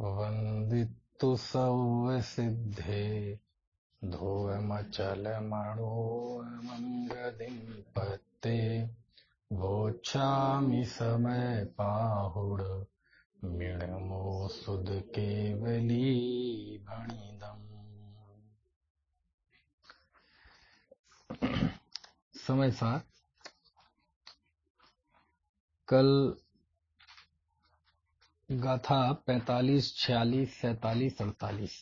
वंदितु वन्दित्तु सव्यसिद्धे धोयमचलमणोमं गतिं पत्ते वोच्छामि समय पाहुड मिणमो सुद केवली भणिदम समय सार कल गाथा पैतालीस छियालीस सैतालीस अड़तालीस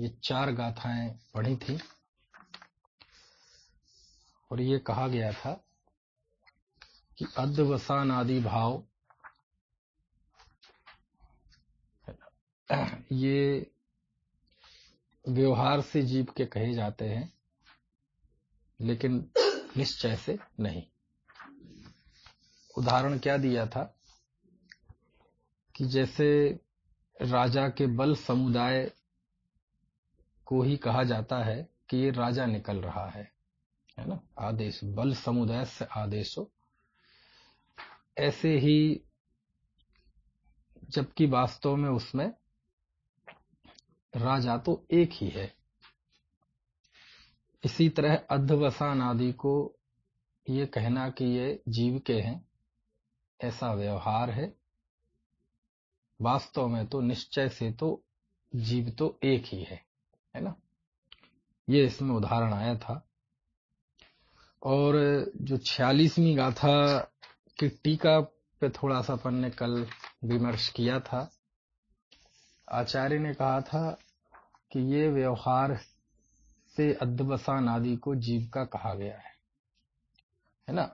ये चार गाथाएं पढ़ी थी और ये कहा गया था कि अद्वसान आदि भाव ये व्यवहार से जीव के कहे जाते हैं लेकिन निश्चय से नहीं उदाहरण क्या दिया था कि जैसे राजा के बल समुदाय को ही कहा जाता है कि ये राजा निकल रहा है है ना आदेश बल समुदाय से आदेश हो ऐसे ही जबकि वास्तव में उसमें राजा तो एक ही है इसी तरह अधवसान आदि को ये कहना कि ये जीव के हैं ऐसा व्यवहार है वास्तव में तो निश्चय से तो जीव तो एक ही है है ना ये इसमें उदाहरण आया था और जो छियालीसवीं गाथा की टीका पे थोड़ा सा अपन ने कल विमर्श किया था आचार्य ने कहा था कि ये व्यवहार से अद्वसान आदि को जीव का कहा गया है है ना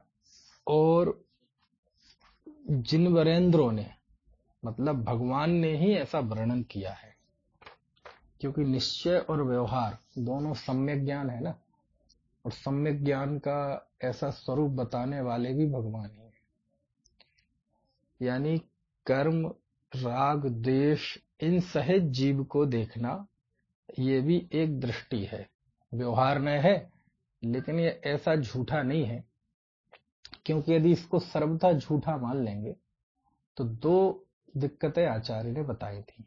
और जिन वरेंद्रों ने मतलब भगवान ने ही ऐसा वर्णन किया है क्योंकि निश्चय और व्यवहार दोनों सम्यक ज्ञान है ना और सम्यक ज्ञान का ऐसा स्वरूप बताने वाले भी भगवान ही हैं यानी कर्म राग देश इन सहित जीव को देखना ये भी एक दृष्टि है व्यवहार में है लेकिन ये ऐसा झूठा नहीं है क्योंकि यदि इसको सर्वथा झूठा मान लेंगे तो दो दिक्कतें आचार्य ने बताई थी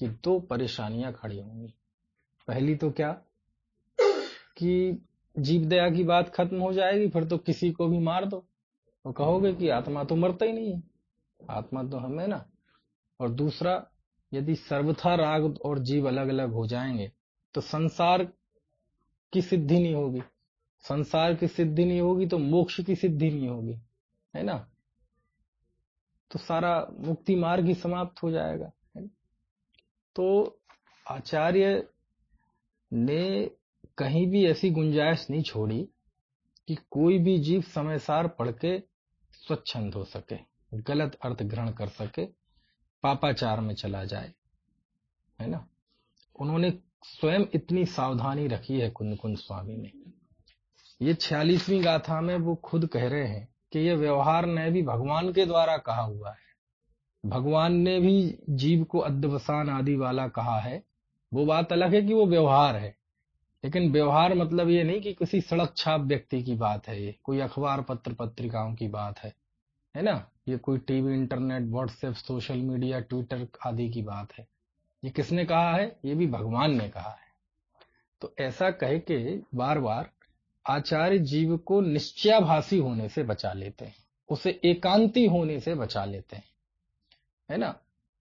कि दो परेशानियां खड़ी होंगी पहली तो क्या कि जीव दया की बात खत्म हो जाएगी फिर तो किसी को भी मार दो तो कहोगे कि आत्मा तो मरता ही नहीं है आत्मा तो हमें ना और दूसरा यदि सर्वथा राग और जीव अलग अलग हो जाएंगे तो संसार की सिद्धि नहीं होगी संसार की सिद्धि नहीं होगी तो मोक्ष की सिद्धि नहीं होगी है ना तो सारा मुक्ति मार्ग ही समाप्त हो जाएगा तो आचार्य ने कहीं भी ऐसी गुंजाइश नहीं छोड़ी कि कोई भी जीव समयसार पढ़ के स्वच्छंद हो सके गलत अर्थ ग्रहण कर सके पापाचार में चला जाए है ना उन्होंने स्वयं इतनी सावधानी रखी है कुंद कुंद स्वामी ने ये छियालीसवीं गाथा में वो खुद कह रहे हैं कि यह व्यवहार ने भी भगवान के द्वारा कहा हुआ है भगवान ने भी जीव को अध्यवसान आदि वाला कहा है वो बात अलग है कि वो व्यवहार है लेकिन व्यवहार मतलब ये नहीं कि किसी सड़क छाप व्यक्ति की बात है ये कोई अखबार पत्र पत्रिकाओं की बात है है ना ये कोई TV internet WhatsApp social media Twitter आदि की बात है ये किसने कहा है ये भी भगवान ने कहा है तो ऐसा कह के बार बार आचार्य जीव को निश्चयाभासी होने से बचा लेते हैं उसे एकांती होने से बचा लेते हैं है ना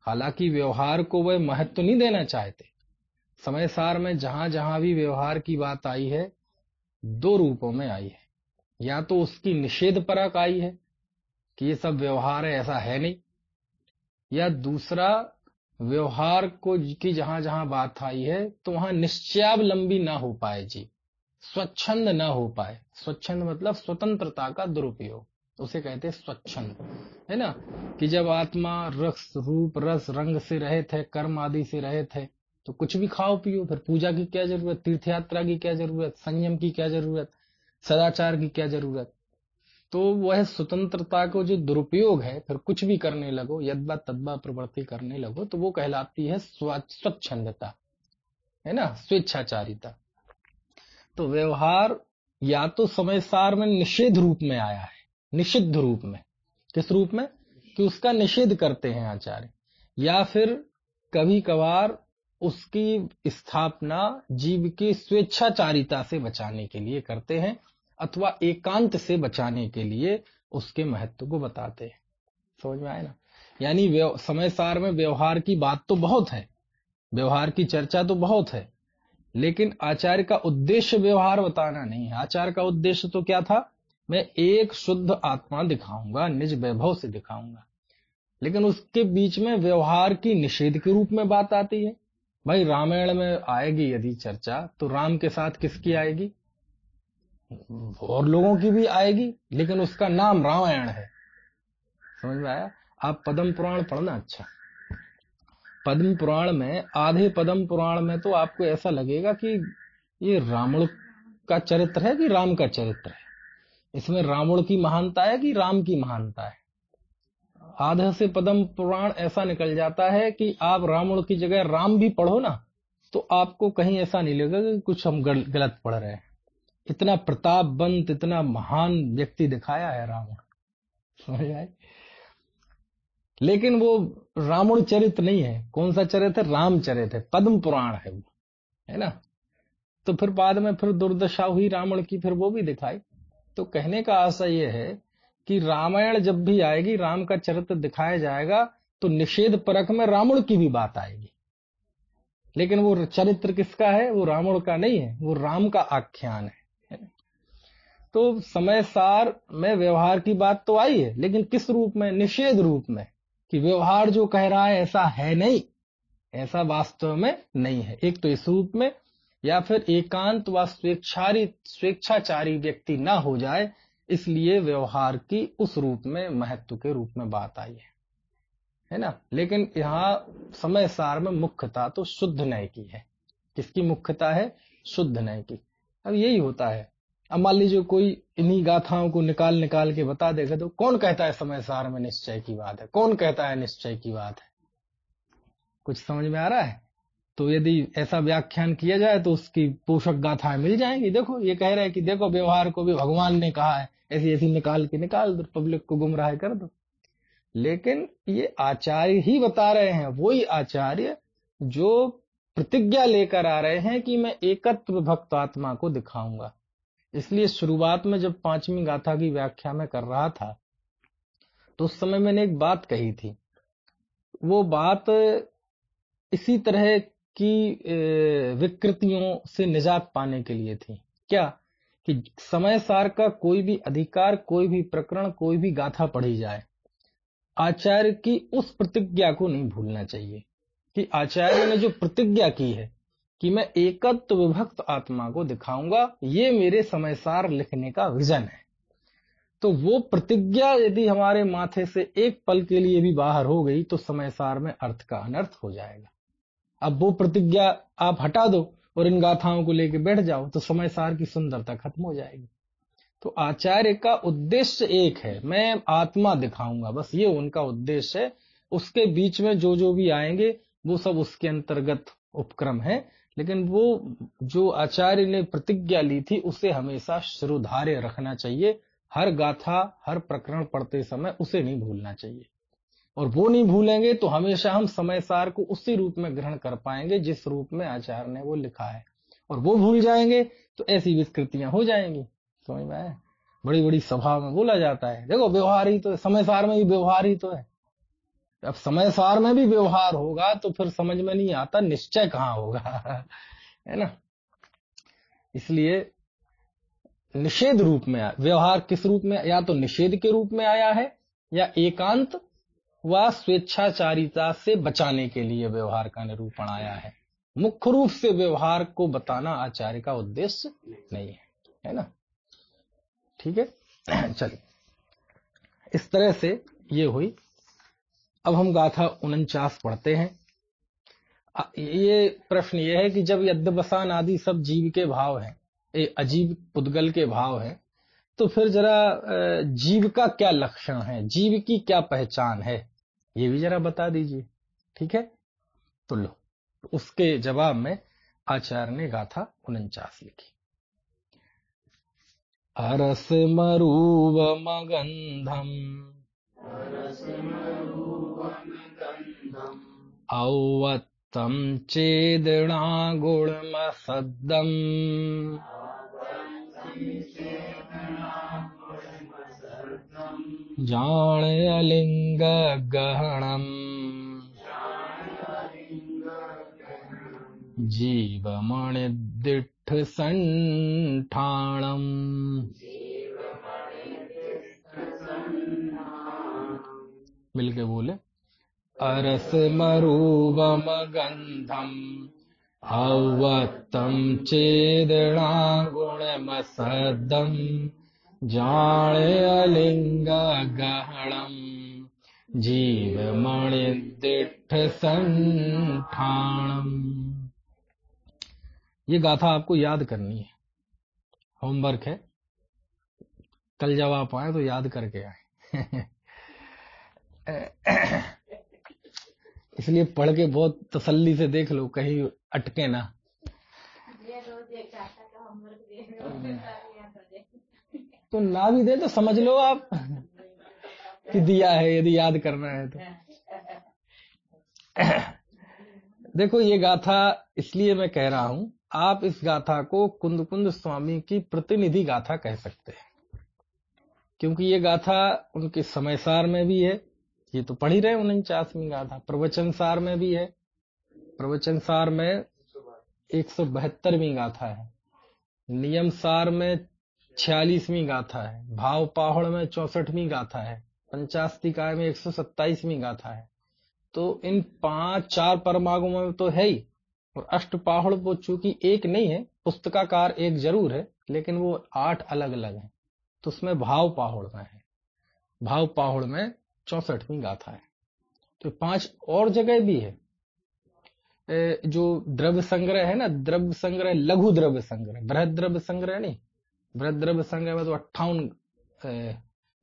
हालांकि व्यवहार को वह महत्व तो नहीं देना चाहते समय सार में जहां जहां भी व्यवहार की बात आई है दो रूपों में आई है या तो उसकी निषेध परक आई है कि ये सब व्यवहार है ऐसा है नहीं या दूसरा व्यवहार को की जहां जहां बात आई है तो वहां निश्चयावलंबी ना हो पाए जीव स्वच्छंद न हो पाए स्वच्छंद मतलब स्वतंत्रता का दुरुपयोग उसे कहते हैं स्वच्छंद है ना कि जब आत्मा रस रूप रस रंग से रहे थे कर्म आदि से रहे थे तो कुछ भी खाओ पियो फिर पूजा की क्या जरूरत तीर्थ यात्रा की क्या जरूरत संयम की क्या जरूरत सदाचार की क्या जरूरत तो वह स्वतंत्रता को जो दुरुपयोग है फिर कुछ भी करने लगो यदबा तदबा प्रवृत्ति करने लगो तो वो कहलाती है स्वच्छंदता है ना स्वेच्छाचारिता तो व्यवहार या तो समय सार में निषेध रूप में आया है निषिद्ध रूप में किस रूप में कि उसका निषेध करते हैं आचार्य या फिर कभी कभार उसकी स्थापना जीव की स्वेच्छाचारिता से बचाने के लिए करते हैं अथवा एकांत से बचाने के लिए उसके महत्व को बताते हैं समझ में आए ना यानी समय सार में व्यवहार की बात तो बहुत है व्यवहार की चर्चा तो बहुत है लेकिन आचार्य का उद्देश्य व्यवहार बताना नहीं है आचार्य का उद्देश्य तो क्या था मैं एक शुद्ध आत्मा दिखाऊंगा निज वैभव से दिखाऊंगा लेकिन उसके बीच में व्यवहार की निषेध के रूप में बात आती है भाई रामायण में आएगी यदि चर्चा तो राम के साथ किसकी आएगी और लोगों की भी आएगी लेकिन उसका नाम रामायण है समझ में आया आप पदम पुराण पढ़ना अच्छा पद्म पुराण में आधे पद्म पुराण में तो आपको ऐसा लगेगा कि ये रावण का चरित्र है कि राम का चरित्र है इसमें रावण की महानता है कि राम की महानता है आधे से पद्म पुराण ऐसा निकल जाता है कि आप रावण की जगह राम भी पढ़ो ना तो आपको कहीं ऐसा नहीं लगेगा कि कुछ हम गल, गलत पढ़ रहे हैं इतना प्रताप बंत इतना महान व्यक्ति दिखाया है रावण समझ आए लेकिन वो रावण चरित नहीं है कौन सा चरित है रामचरित है पद्म पुराण है वो है ना तो फिर बाद में फिर दुर्दशा हुई रावण की फिर वो भी दिखाई तो कहने का आशा ये है कि रामायण जब भी आएगी राम का चरित्र दिखाया जाएगा तो निषेध परक में रावण की भी बात आएगी लेकिन वो चरित्र किसका है वो रावण का नहीं है वो राम का आख्यान है तो समय सार में व्यवहार की बात तो आई है लेकिन किस रूप में निषेध रूप में कि व्यवहार जो कह रहा है ऐसा है नहीं ऐसा वास्तव में नहीं है एक तो इस रूप में या फिर एकांत व स्वेच्छारी स्वेच्छाचारी व्यक्ति ना हो जाए इसलिए व्यवहार की उस रूप में महत्व के रूप में बात आई है है ना लेकिन यहां समय सार में मुख्यता तो शुद्ध नय की है किसकी मुख्यता है शुद्ध नय की अब यही होता है अब मान लीजिए कोई इन्हीं गाथाओं को निकाल निकाल के बता देगा तो कौन कहता है समय सार में निश्चय की बात है कौन कहता है निश्चय की बात है कुछ समझ में आ रहा है तो यदि ऐसा व्याख्यान किया जाए तो उसकी पोषक गाथाएं मिल जाएंगी देखो ये कह रहे हैं कि देखो व्यवहार को भी भगवान ने कहा है ऐसी ऐसी निकाल के निकाल दो पब्लिक को गुमराह कर दो लेकिन ये आचार्य ही बता रहे हैं वही आचार्य जो प्रतिज्ञा लेकर आ रहे हैं कि मैं एकत्व भक्त आत्मा को दिखाऊंगा इसलिए शुरुआत में जब पांचवी गाथा की व्याख्या में कर रहा था तो उस समय मैंने एक बात कही थी वो बात इसी तरह की विकृतियों से निजात पाने के लिए थी क्या कि समय सार का कोई भी अधिकार कोई भी प्रकरण कोई भी गाथा पढ़ी जाए आचार्य की उस प्रतिज्ञा को नहीं भूलना चाहिए कि आचार्य ने जो प्रतिज्ञा की है कि मैं एकत्व विभक्त आत्मा को दिखाऊंगा ये मेरे समयसार लिखने का विजन है तो वो प्रतिज्ञा यदि हमारे माथे से एक पल के लिए भी बाहर हो गई तो समयसार में अर्थ का अनर्थ हो जाएगा अब वो प्रतिज्ञा आप हटा दो और इन गाथाओं को लेके बैठ जाओ तो समयसार की सुंदरता खत्म हो जाएगी तो आचार्य का उद्देश्य एक है मैं आत्मा दिखाऊंगा बस ये उनका उद्देश्य है उसके बीच में जो जो भी आएंगे वो सब उसके अंतर्गत उपक्रम है लेकिन वो जो आचार्य ने प्रतिज्ञा ली थी उसे हमेशा श्रोधार्य रखना चाहिए हर गाथा हर प्रकरण पढ़ते समय उसे नहीं भूलना चाहिए और वो नहीं भूलेंगे तो हमेशा हम समय सार को उसी रूप में ग्रहण कर पाएंगे जिस रूप में आचार्य ने वो लिखा है और वो भूल जाएंगे तो ऐसी विस्कृतियां हो जाएंगी समझ में बड़ी बड़ी सभा में बोला जाता है देखो व्यवहार ही तो है समय सार में भी व्यवहार ही तो है अब समय सार में भी व्यवहार होगा तो फिर समझ में नहीं आता निश्चय कहाँ होगा है ना इसलिए निषेध रूप में व्यवहार किस रूप में या तो निषेध के रूप में आया है या एकांत व स्वेच्छाचारिता से बचाने के लिए व्यवहार का निरूपण आया है मुख्य रूप से व्यवहार को बताना आचार्य का उद्देश्य नहीं है है ना ठीक है चलिए इस तरह से ये हुई अब हम गाथा उनचास पढ़ते हैं ये प्रश्न ये है कि जब यद्यवसान आदि सब जीव के भाव हैं ये अजीब पुद्गल के भाव हैं तो फिर जरा जीव का क्या लक्षण है जीव की क्या पहचान है ये भी जरा बता दीजिए ठीक है तो लो उसके जवाब में आचार्य ने गाथा उनचास लिखी अरस मरूव मगंधम औवत्तं चेदणा जीव मणिदिठ जीवमणिदिट्ठसण्ठाणम् मिलके बोले अरसमरूपमगन्धम् जीव मणि जाणयलिङ्गगहणम् जीवमणिदिठसण्ठाणम् ये गाथा आपको याद करनी है होमवर्क है कल जब आप आए तो याद करके आए इसलिए पढ़ के बहुत तसल्ली से देख लो कहीं अटके ना हाँ। तो ना भी दे तो समझ लो आप कि दिया है यदि याद करना है तो देखो ये गाथा इसलिए मैं कह रहा हूं आप इस गाथा को कुंद कुंद स्वामी की प्रतिनिधि गाथा कह सकते हैं क्योंकि ये गाथा उनके समयसार में भी है ये तो पढ़ ही रहे में गाथा प्रवचन सार में भी है प्रवचन सार में एक सौ बहत्तरवी गाथा है नियम सार में छियालीसवीं गाथा है भाव पाहड़ में चौसठवीं गाथा है पंचास्ती काय में एक सौ सत्ताईसवीं गाथा है तो इन पांच चार परमागो में तो है ही और अष्ट पाहड़ वो चूंकि एक नहीं है पुस्तकाकार एक जरूर है लेकिन वो आठ अलग अलग है तो उसमें भाव पाहड़ में है भाव पाहड़ में चौसठवीं गाथा है तो पांच और जगह भी है जो द्रव्य संग्रह है ना द्रव्य संग्रह लघु द्रव्य संग्रह बृहद द्रव्य संग्रह नहीं बृहद द्रव्य संग्रह में तो अट्ठावन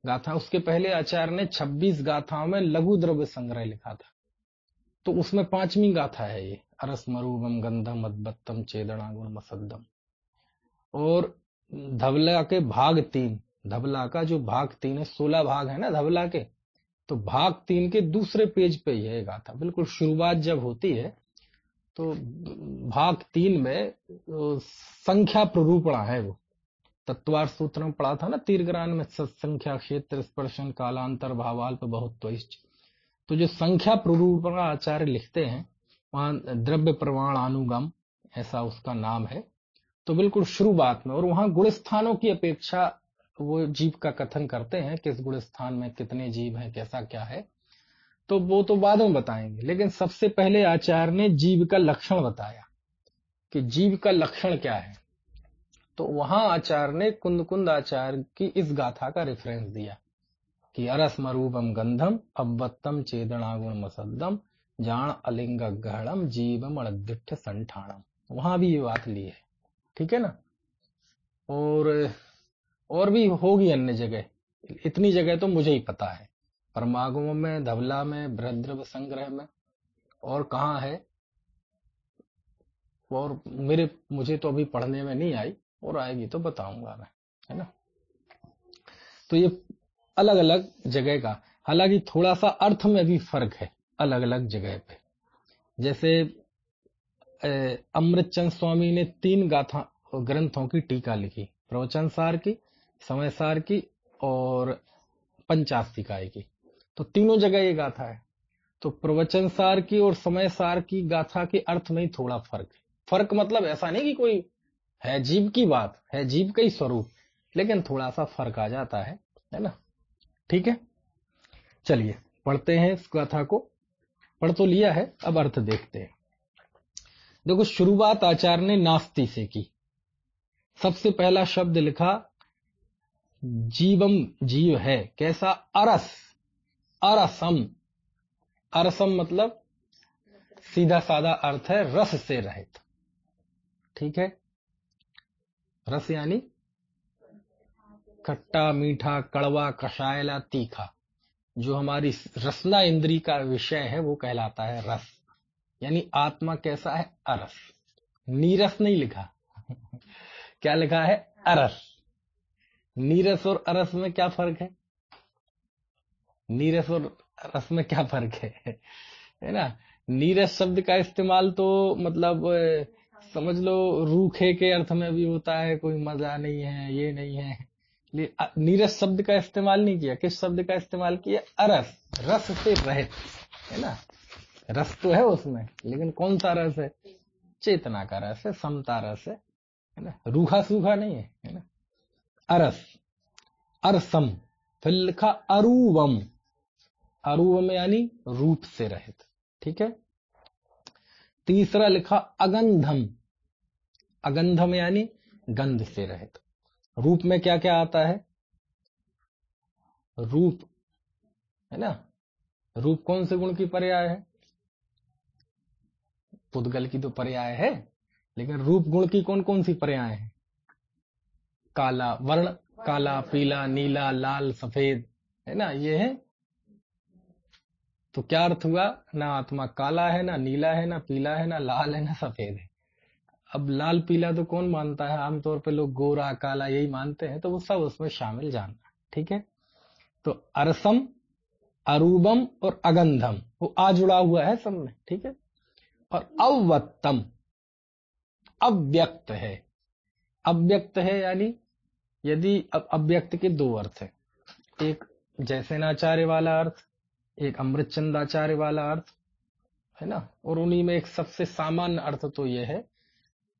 गाथा उसके पहले आचार्य ने 26 गाथाओं में लघु द्रव्य संग्रह लिखा था तो उसमें पांचवी गाथा है ये अरस मरूबम गंधम अद्भत्तम चेदनागुण मसदम और धवला के भाग तीन धवला का जो भाग तीन है सोलह भाग है ना धवला के तो भाग तीन के दूसरे पेज पे यह गाथा बिल्कुल शुरुआत जब होती है तो भाग तीन में संख्या प्ररूपणा है वो तत्वार सूत्र में पढ़ा था ना तीर्ग्रहण में सत्संख्या क्षेत्र स्पर्शन कालांतर भावाल पर बहुत तो जो संख्या प्ररूपणा आचार्य लिखते हैं वहां द्रव्य प्रमाण अनुगम ऐसा उसका नाम है तो बिल्कुल शुरुआत में और वहां गुणस्थानों की अपेक्षा वो जीव का कथन करते हैं किस गुण स्थान में कितने जीव हैं कैसा क्या है तो वो तो बाद में बताएंगे लेकिन सबसे पहले आचार्य ने जीव का लक्षण बताया कि जीव का लक्षण क्या है तो वहां आचार्य ने कुंद कुंद आचार्य की इस गाथा का रेफरेंस दिया कि अरस मरूपम गंधम चेदना चेदनागुण मसदम जान अलिंग गहड़म जीवम अड़दिठ संठाणम वहां भी ये बात ली है ठीक है ना और और भी होगी अन्य जगह इतनी जगह तो मुझे ही पता है परमागमों में धवला में भद्रव संग्रह में और कहा है और मेरे मुझे तो अभी पढ़ने में नहीं आई और आएगी तो बताऊंगा मैं है ना तो ये अलग अलग जगह का हालांकि थोड़ा सा अर्थ में भी फर्क है अलग अलग जगह पे जैसे अमृतचंद स्वामी ने तीन गाथा ग्रंथों की टीका लिखी प्रवचन सार की समय सार की और पंचास्तिकाय की तो तीनों जगह ये गाथा है तो प्रवचन सार की और समय सार की गाथा के अर्थ में ही थोड़ा फर्क है फर्क मतलब ऐसा नहीं कि कोई है जीव की बात है जीव का ही स्वरूप लेकिन थोड़ा सा फर्क आ जाता है है ना ठीक है चलिए पढ़ते हैं इस गाथा को पढ़ तो लिया है अब अर्थ देखते हैं देखो शुरुआत आचार्य ने नास्ती से की सबसे पहला शब्द लिखा जीवम जीव है कैसा अरस अरसम अरसम मतलब सीधा साधा अर्थ है रस से रहित ठीक है रस यानी खट्टा मीठा कड़वा कषायला तीखा जो हमारी रसना इंद्री का विषय है वो कहलाता है रस यानी आत्मा कैसा है अरस नीरस नहीं लिखा क्या लिखा है अरस नीरस और अरस में क्या फर्क है नीरस और अरस में क्या फर्क है है ना नीरस शब्द का इस्तेमाल तो मतलब समझ लो रूखे के अर्थ में भी होता है कोई मजा नहीं है ये नहीं है नीरस शब्द का इस्तेमाल नहीं किया किस शब्द का इस्तेमाल किया अरस रस से रहित है ना रस तो है उसमें लेकिन कौन सा रस है चेतना का रस है समता रस है है ना रूखा सूखा नहीं है है ना अरस अरसम फिर लिखा अरूवम अरूवम यानी रूप से रहित ठीक है तीसरा लिखा अगंधम अगंधम यानी गंध से रहित रूप में क्या क्या आता है रूप है ना रूप कौन से गुण की पर्याय है पुद्गल की तो पर्याय है लेकिन रूप गुण की कौन कौन सी पर्याय है काला वर्ण काला पीला नीला लाल सफेद है ना ये है तो क्या अर्थ हुआ ना आत्मा काला है ना नीला है ना पीला है ना लाल है ना सफेद है अब लाल पीला तो कौन मानता है आमतौर पे लोग गोरा काला यही मानते हैं तो वो सब उसमें शामिल जानना ठीक है तो अरसम अरूबम और अगंधम वो आ जुड़ा हुआ है सब में ठीक है और अवत्तम अव्यक्त है अव्यक्त है यानी यदि अब अव्यक्त के दो अर्थ है एक आचार्य वाला अर्थ एक अमृत चंदाचार्य वाला अर्थ है ना और उन्हीं में एक सबसे सामान्य अर्थ तो यह है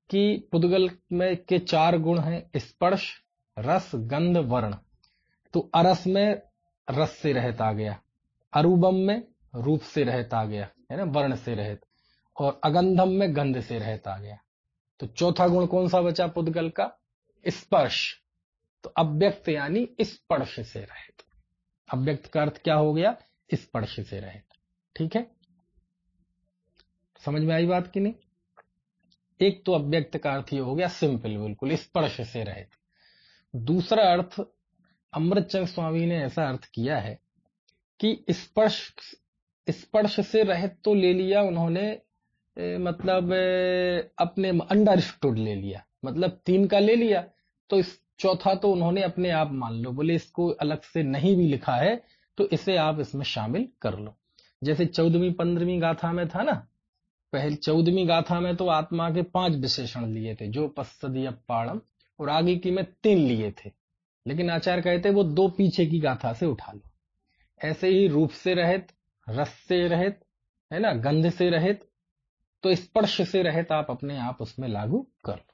कि पुद्गल में के चार गुण हैं स्पर्श रस गंध वर्ण तो अरस में रस से रहता गया अरूबम में रूप से रहता गया है ना वर्ण से रहता और अगंधम में गंध से रहता गया तो चौथा गुण कौन सा बचा पुद्गल का स्पर्श तो अव्यक्त यानी स्पर्श से रहित अव्यक्त का अर्थ क्या हो गया स्पर्श से रहित ठीक है समझ में आई बात की नहीं एक तो अव्यक्त का अर्थ ये हो गया सिंपल बिल्कुल स्पर्श से रहित दूसरा अर्थ अमृतचंद स्वामी ने ऐसा अर्थ किया है कि स्पर्श स्पर्श से रहित तो ले लिया उन्होंने ए, मतलब ए, अपने अंडरस्टूड ले लिया मतलब तीन का ले लिया तो चौथा तो उन्होंने अपने आप मान लो बोले इसको अलग से नहीं भी लिखा है तो इसे आप इसमें शामिल कर लो जैसे चौदहवीं पंद्रहवीं गाथा में था ना पहले चौदहवीं गाथा में तो आत्मा के पांच विशेषण लिए थे जो पस्सदीय पाड़म और आगे की में तीन लिए थे लेकिन आचार्य कहते वो दो पीछे की गाथा से उठा लो ऐसे ही रूप से रहित रस से रहित है ना गंध से रहित तो स्पर्श से रहित आप अपने आप उसमें लागू कर लो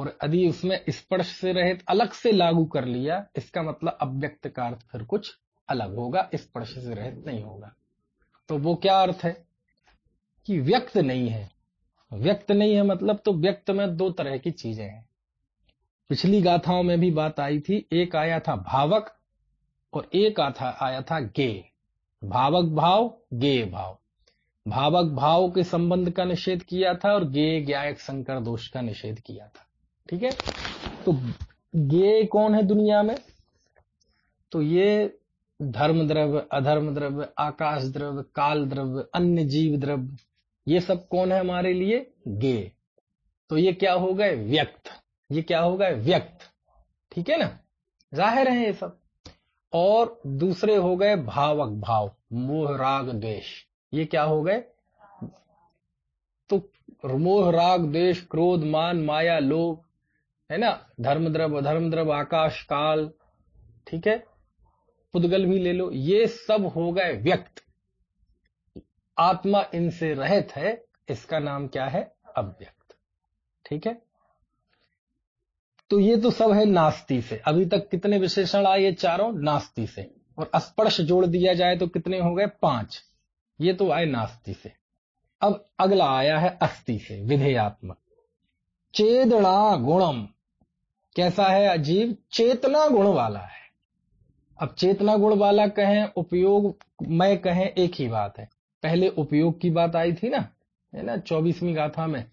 और यदि उसमें स्पर्श से रहित अलग से लागू कर लिया इसका मतलब अव्यक्त का अर्थ फिर कुछ अलग होगा स्पर्श से रहित नहीं होगा तो वो क्या अर्थ है कि व्यक्त नहीं है व्यक्त नहीं है मतलब तो व्यक्त में दो तरह की चीजें हैं पिछली गाथाओं में भी बात आई थी एक आया था भावक और एक आता आया था गे भावक भाव गे भाव भावक भाव के संबंध का निषेध किया था और गे ज्ञायक संकर दोष का निषेध किया था ठीक है तो ये कौन है दुनिया में तो ये धर्म द्रव्य अधर्म द्रव्य आकाश द्रव्य काल द्रव्य अन्य जीव द्रव्य ये सब कौन है हमारे लिए गे तो ये क्या हो गए व्यक्त ये क्या हो गए व्यक्त ठीक है ना जाहिर है ये सब और दूसरे हो गए भावक भाव मोह राग द्वेष ये क्या हो गए तो मोह राग द्वेष क्रोध मान माया लोभ है ना धर्म द्रव अधर्म द्रव आकाश काल ठीक है पुद्गल भी ले लो ये सब हो गए व्यक्त आत्मा इनसे रहित है इसका नाम क्या है अव्यक्त ठीक है तो ये तो सब है नास्ती से अभी तक कितने विशेषण आए ये चारों नास्ती से और स्पर्श जोड़ दिया जाए तो कितने हो गए पांच ये तो आए नास्ती से अब अगला आया है अस्थि से विधेयात्मक चेदड़ा गुणम कैसा है अजीब चेतना गुण वाला है अब चेतना गुण वाला कहें उपयोग मैं कहें एक ही बात है पहले उपयोग की बात आई थी ना है ना चौबीसवीं गाथा में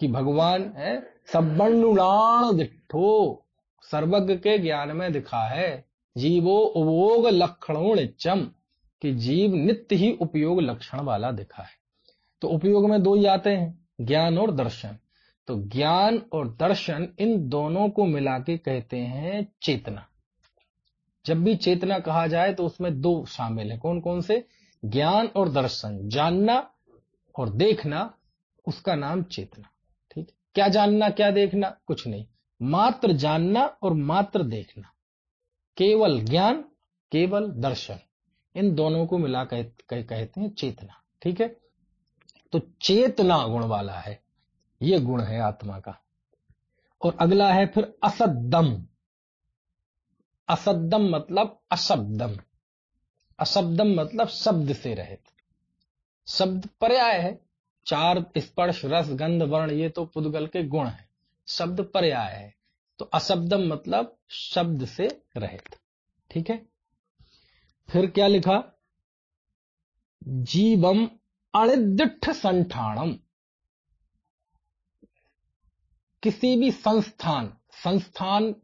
कि भगवान है सबुणाण दिठो सर्वज्ञ के ज्ञान में दिखा है जीवो उपयोग लक्षणों चम कि जीव नित्य ही उपयोग लक्षण वाला दिखा है तो उपयोग में दो ही आते हैं ज्ञान और दर्शन तो ज्ञान और दर्शन इन दोनों को मिला के कहते हैं चेतना जब भी चेतना कहा जाए तो उसमें दो शामिल है कौन कौन से ज्ञान और दर्शन जानना और देखना उसका नाम चेतना ठीक क्या जानना क्या देखना कुछ नहीं मात्र जानना और मात्र देखना केवल ज्ञान केवल दर्शन इन दोनों को मिला कह, कह, कहते हैं चेतना ठीक है तो चेतना गुण वाला है ये गुण है आत्मा का और अगला है फिर असदम असदम मतलब अशब्दम अशब्दम मतलब शब्द से रहित शब्द पर्याय है चार स्पर्श रस गंध वर्ण ये तो पुद्गल के गुण है शब्द पर्याय है तो अशब्दम मतलब शब्द से रहित ठीक है फिर क्या लिखा जीवम अणिदिठ संठाणम किसी भी संस्थान संस्थान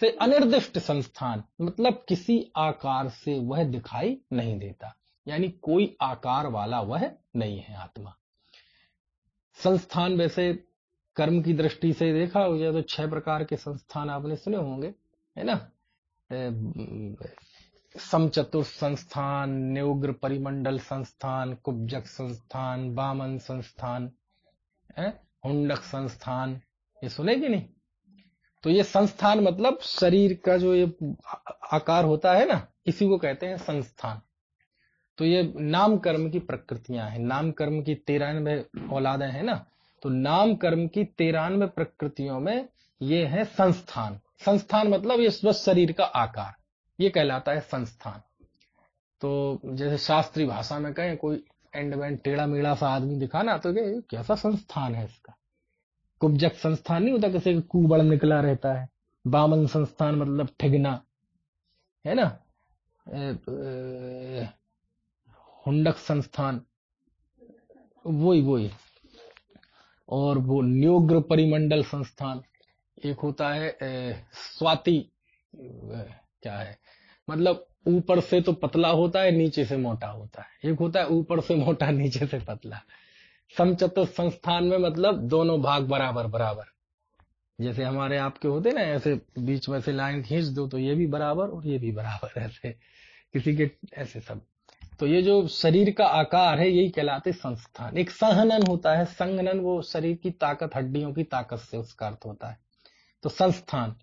से अनिर्दिष्ट संस्थान मतलब किसी आकार से वह दिखाई नहीं देता यानी कोई आकार वाला वह नहीं है आत्मा संस्थान वैसे कर्म की दृष्टि से देखा हो जाए तो छह प्रकार के संस्थान आपने सुने होंगे है ना समचतुर संस्थान न्यूग्र परिमंडल संस्थान कुब्जक संस्थान बामन संस्थान हुंडक संस्थान ये सुनेगी नहीं तो ये संस्थान मतलब शरीर का जो ये आकार होता है ना इसी को कहते हैं संस्थान तो ये नाम कर्म की प्रकृतियां हैं नाम कर्म की तेरानवे औलादे हैं ना तो नाम कर्म की तेरानवे प्रकृतियों में ये है संस्थान संस्थान मतलब ये स्वस्थ शरीर का आकार ये कहलाता है संस्थान तो जैसे शास्त्रीय भाषा में कहें कोई एंड टेढ़ा मेढ़ा सा आदमी दिखाना तो क्या कैसा संस्थान है इसका कुब्जक संस्थान नहीं होता किसी का कुबड़ निकला रहता है बामन संस्थान मतलब ठिगना है ना हुडक संस्थान वो ही वो ही और वो न्योग्र परिमंडल संस्थान एक होता है स्वाति क्या है मतलब ऊपर से तो पतला होता है नीचे से मोटा होता है एक होता है ऊपर से मोटा नीचे से पतला समचतुर संस्थान में मतलब दोनों भाग बराबर बराबर जैसे हमारे आपके होते ना ऐसे बीच में से लाइन खींच दो तो ये भी बराबर और ये भी बराबर ऐसे किसी के ऐसे सब तो ये जो शरीर का आकार है यही कहलाते संस्थान एक सहनन होता है संगनन वो शरीर की ताकत हड्डियों की ताकत से उसका अर्थ होता है तो संस्थान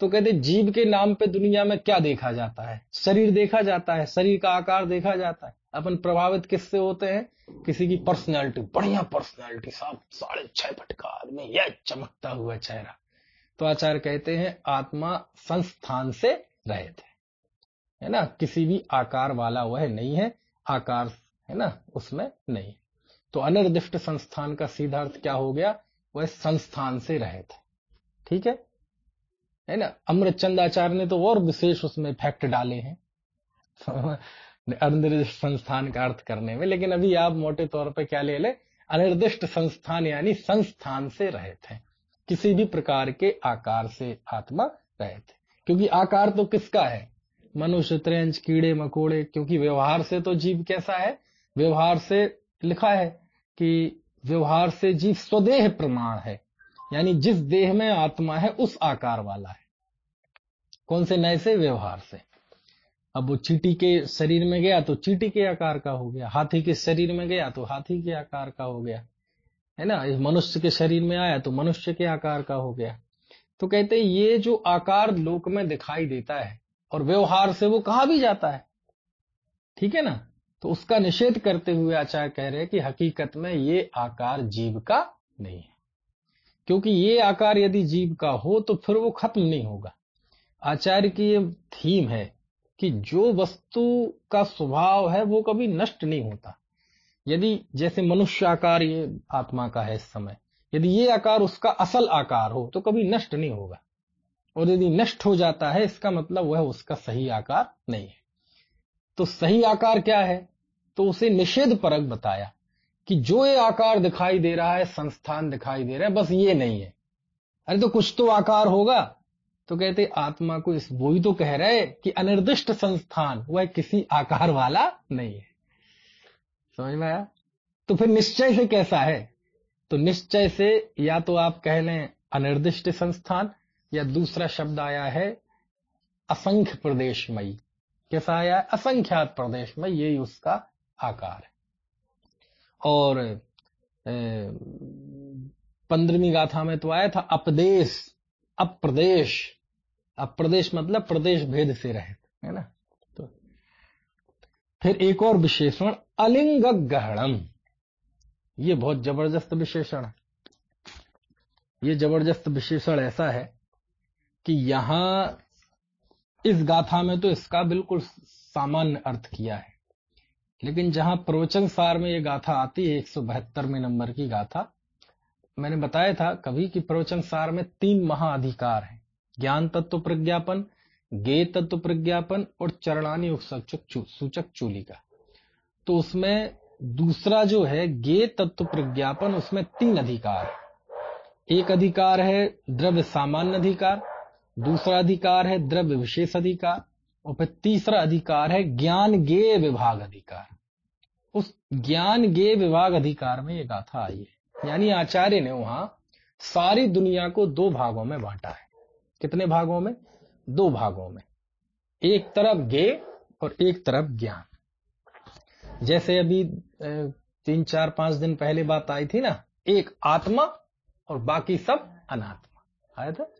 तो कहते जीव के नाम पे दुनिया में क्या देखा जाता है शरीर देखा जाता है शरीर का आकार देखा जाता है अपन प्रभावित किससे होते हैं किसी की पर्सनैलिटी बढ़िया पर्सनैलिटी साहब साढ़े छह फट का आदमी यह चमकता हुआ चेहरा तो आचार्य कहते हैं आत्मा संस्थान से रहे थे है ना किसी भी आकार वाला वह नहीं है आकार है ना उसमें नहीं तो अनिर्दिष्ट संस्थान का सीधा अर्थ क्या हो गया वह संस्थान से रहे थे ठीक है है ना अमृत चंद आचार्य ने तो और विशेष उसमें फैक्ट डाले हैं अनिर्दिष्ट संस्थान का अर्थ करने में लेकिन अभी आप मोटे तौर पर क्या ले ले अनिर्दिष्ट संस्थान यानी संस्थान से रहे थे किसी भी प्रकार के आकार से आत्मा रहे थे क्योंकि आकार तो किसका है मनुष्य त्रंज कीड़े मकोड़े क्योंकि व्यवहार से तो जीव कैसा है व्यवहार से लिखा है कि व्यवहार से जीव स्वदेह प्रमाण है यानी जिस देह में आत्मा है उस आकार वाला है कौन से नए से व्यवहार से अब वो चीटी के शरीर में गया तो चीटी के आकार का हो गया हाथी के शरीर में गया तो हाथी के आकार का हो गया है ना इस मनुष्य के शरीर में आया तो मनुष्य के आकार का हो गया तो कहते हैं ये जो आकार लोक में दिखाई देता है और व्यवहार से वो कहा भी जाता है ठीक है ना तो उसका निषेध करते हुए आचार्य कह रहे हैं कि हकीकत में ये आकार जीव का नहीं है क्योंकि ये आकार यदि जीव का हो तो फिर वो खत्म नहीं होगा आचार्य की ये थीम है कि जो वस्तु का स्वभाव है वो कभी नष्ट नहीं होता यदि जैसे मनुष्य आकार ये आत्मा का है इस समय यदि ये आकार उसका असल आकार हो तो कभी नष्ट नहीं होगा और यदि नष्ट हो जाता है इसका मतलब वह उसका सही आकार नहीं है तो सही आकार क्या है तो उसे निषेध परक बताया कि जो ये आकार दिखाई दे रहा है संस्थान दिखाई दे रहा है बस ये नहीं है अरे तो कुछ तो आकार होगा तो कहते आत्मा को इस वो ही तो कह रहे कि अनिर्दिष्ट संस्थान वह किसी आकार वाला नहीं है समझ में आया तो फिर निश्चय से कैसा है तो निश्चय से या तो आप कह लें अनिर्दिष्ट संस्थान या दूसरा शब्द आया है असंख्य प्रदेशमयी कैसा आया असंख्यात प्रदेशमय यही उसका आकार है और पंद्रहवीं गाथा में तो आया था अपदेश अप्रदेश अप्रदेश मतलब प्रदेश भेद से रहे है ना तो फिर एक और विशेषण अलिंग ग्रहणम ये बहुत जबरदस्त विशेषण है ये जबरदस्त विशेषण ऐसा है कि यहां इस गाथा में तो इसका बिल्कुल सामान्य अर्थ किया है लेकिन जहां प्रवचन सार में ये गाथा आती है एक सौ नंबर की गाथा मैंने बताया था कभी कि प्रवचन सार में तीन महाअधिकार हैं ज्ञान तत्व प्रज्ञापन गे तत्व प्रज्ञापन और चरणानी सूचक सूचक चूली का तो उसमें दूसरा जो है गे तत्व प्रज्ञापन उसमें तीन अधिकार एक अधिकार है द्रव्य सामान्य अधिकार दूसरा अधिकार है द्रव्य विशेष अधिकार और फिर तीसरा अधिकार है ज्ञान गे विभाग अधिकार उस ज्ञान गे विभाग अधिकार में ये गाथा आई है यानी आचार्य ने वहां सारी दुनिया को दो भागों में बांटा है कितने भागों में दो भागों में एक तरफ गे और एक तरफ ज्ञान जैसे अभी तीन चार पांच दिन पहले बात आई थी ना एक आत्मा और बाकी सब अनात्मा आया था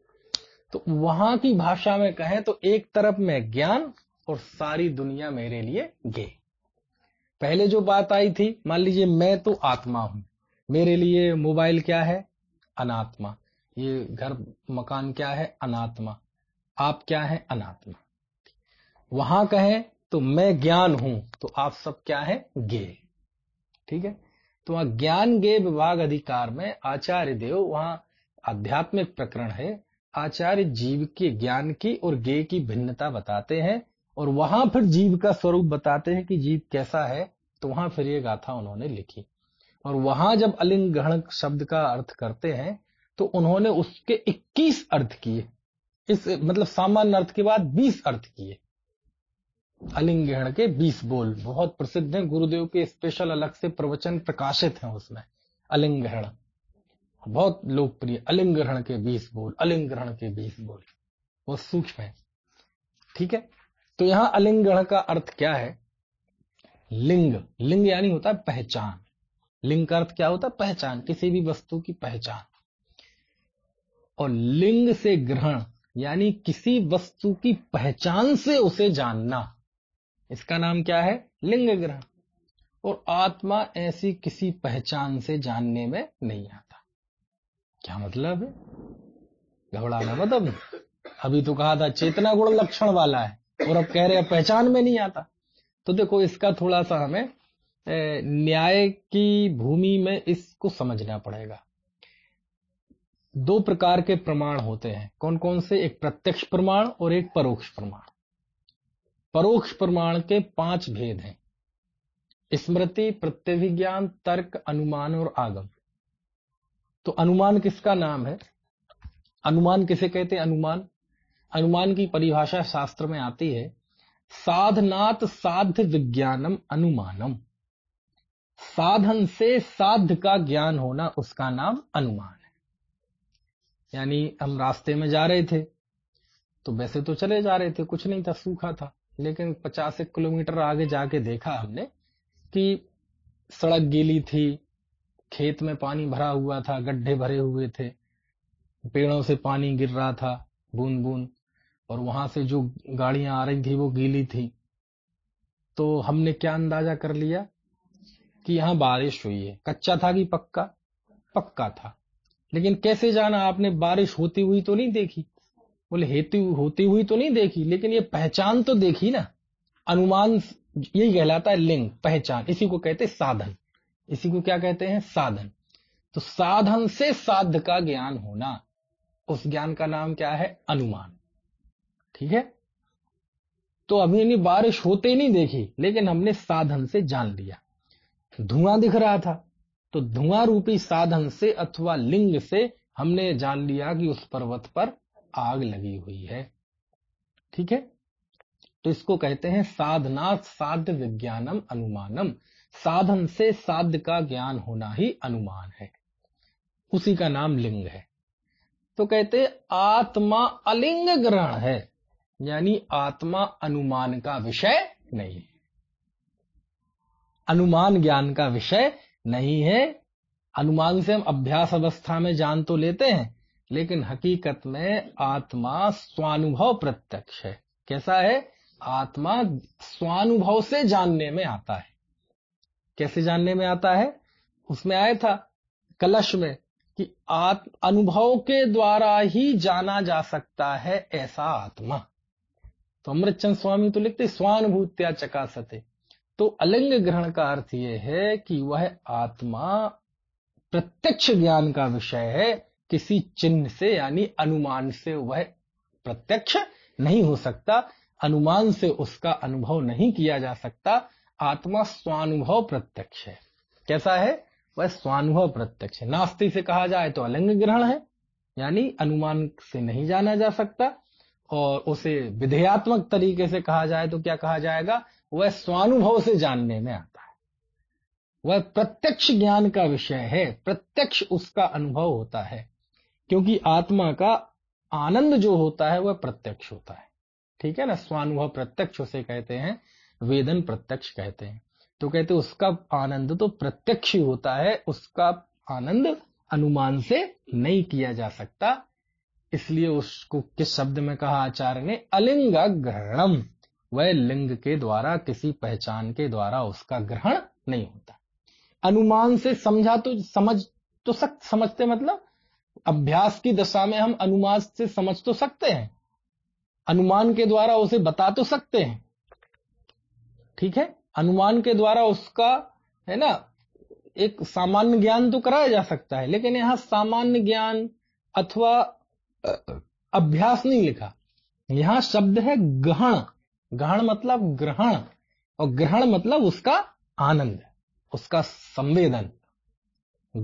तो वहां की भाषा में कहें तो एक तरफ में ज्ञान और सारी दुनिया मेरे लिए गे पहले जो बात आई थी मान लीजिए मैं तो आत्मा हूं मेरे लिए मोबाइल क्या है अनात्मा ये घर मकान क्या है अनात्मा आप क्या है अनात्मा वहां कहें तो मैं ज्ञान हूं तो आप सब क्या है गे ठीक है तो वहां ज्ञान गे विभाग अधिकार में आचार्य देव वहां आध्यात्मिक प्रकरण है आचार्य जीव के ज्ञान की और गे की भिन्नता बताते हैं और वहां फिर जीव का स्वरूप बताते हैं कि जीव कैसा है तो वहां फिर ये गाथा उन्होंने लिखी और वहां जब अलिंग ग्रहण शब्द का अर्थ करते हैं तो उन्होंने उसके 21 अर्थ किए इस मतलब सामान्य अर्थ के बाद 20 अर्थ किए अलिंग ग्रहण के 20 बोल बहुत प्रसिद्ध हैं गुरुदेव के स्पेशल अलग से प्रवचन प्रकाशित हैं उसमें अलिंग ग्रहण बहुत लोकप्रिय अलिंग्रहण के बीस बोल अलिंग्रहण के बीस बोल वो सूक्ष्म है ठीक है तो यहां अलिंग्रहण का अर्थ क्या है लिंग लिंग यानी होता है पहचान लिंग का अर्थ क्या होता है पहचान किसी भी वस्तु की पहचान और लिंग से ग्रहण यानी किसी वस्तु की पहचान से उसे जानना इसका नाम क्या है लिंग ग्रहण और आत्मा ऐसी किसी पहचान से जानने में नहीं आती क्या मतलब है घबराना मतलब अभी अभी तो कहा था चेतना गुण लक्षण वाला है और अब कह रहे हैं पहचान में नहीं आता तो देखो इसका थोड़ा सा हमें न्याय की भूमि में इसको समझना पड़ेगा दो प्रकार के प्रमाण होते हैं कौन कौन से एक प्रत्यक्ष प्रमाण और एक परोक्ष प्रमाण परोक्ष प्रमाण के पांच भेद हैं स्मृति प्रत्यभिज्ञान तर्क अनुमान और आगम तो अनुमान किसका नाम है अनुमान किसे कहते हैं अनुमान अनुमान की परिभाषा शास्त्र में आती है साधनात साध विज्ञानम अनुमानम साधन से साध का ज्ञान होना उसका नाम अनुमान है यानी हम रास्ते में जा रहे थे तो वैसे तो चले जा रहे थे कुछ नहीं था सूखा था लेकिन पचास एक किलोमीटर आगे जाके देखा हमने कि सड़क गीली थी खेत में पानी भरा हुआ था गड्ढे भरे हुए थे पेड़ों से पानी गिर रहा था बूंद बूंद और वहां से जो गाड़ियां आ रही थी वो गीली थी तो हमने क्या अंदाजा कर लिया कि यहां बारिश हुई है कच्चा था कि पक्का पक्का था लेकिन कैसे जाना आपने बारिश होती हुई तो नहीं देखी बोले हेती होती हुई तो नहीं देखी लेकिन ये पहचान तो देखी ना अनुमान यही कहलाता है लिंग पहचान इसी को कहते साधन इसी को क्या कहते हैं साधन तो साधन से साध का ज्ञान होना उस ज्ञान का नाम क्या है अनुमान ठीक है तो अभी यानी बारिश होते नहीं देखी लेकिन हमने साधन से जान लिया धुआं दिख रहा था तो धुआं रूपी साधन से अथवा लिंग से हमने जान लिया कि उस पर्वत पर आग लगी हुई है ठीक है तो इसको कहते हैं साधना साध विज्ञानम अनुमानम साधन से साध का ज्ञान होना ही अनुमान है उसी का नाम लिंग है तो कहते आत्मा अलिंग ग्रहण है यानी आत्मा अनुमान का विषय नहीं है अनुमान ज्ञान का विषय नहीं है अनुमान से हम अभ्यास अवस्था में जान तो लेते हैं लेकिन हकीकत में आत्मा स्वानुभव प्रत्यक्ष है कैसा है आत्मा स्वानुभव से जानने में आता है कैसे जानने में आता है उसमें आया था कलश में कि आत्म अनुभव के द्वारा ही जाना जा सकता है ऐसा आत्मा तो अमृतचंद स्वामी तो लिखते स्वानुभूत्या चकासते तो अलिंग ग्रहण का अर्थ यह है कि वह आत्मा प्रत्यक्ष ज्ञान का विषय है किसी चिन्ह से यानी अनुमान से वह प्रत्यक्ष नहीं हो सकता अनुमान से उसका अनुभव नहीं किया जा सकता आत्मा स्वानुभव प्रत्यक्ष है कैसा है वह स्वानुभव प्रत्यक्ष है नास्ति से कहा जाए तो अलंग ग्रहण है यानी अनुमान से नहीं जाना जा सकता और उसे विधेयात्मक तरीके से कहा जाए तो क्या कहा जाएगा वह स्वानुभव से जानने में आता है वह प्रत्यक्ष ज्ञान का विषय है प्रत्यक्ष उसका अनुभव होता है क्योंकि आत्मा का आनंद जो होता है वह प्रत्यक्ष होता है ठीक है ना स्वानुभव प्रत्यक्ष उसे कहते हैं वेदन प्रत्यक्ष कहते हैं तो कहते हैं उसका आनंद तो प्रत्यक्ष ही होता है उसका आनंद अनुमान से नहीं किया जा सकता इसलिए उसको किस शब्द में कहा आचार्य ने अलिंग ग्रहणम वह लिंग के द्वारा किसी पहचान के द्वारा उसका ग्रहण नहीं होता अनुमान से समझा तो समझ तो सक समझते मतलब अभ्यास की दशा में हम अनुमान से समझ तो सकते हैं अनुमान के द्वारा उसे बता तो सकते हैं ठीक है अनुमान के द्वारा उसका है ना एक सामान्य ज्ञान तो कराया जा सकता है लेकिन यहां सामान्य ज्ञान अथवा अभ्यास नहीं लिखा यहां शब्द है ग्रहण ग्रहण मतलब ग्रहण और ग्रहण मतलब उसका आनंद उसका संवेदन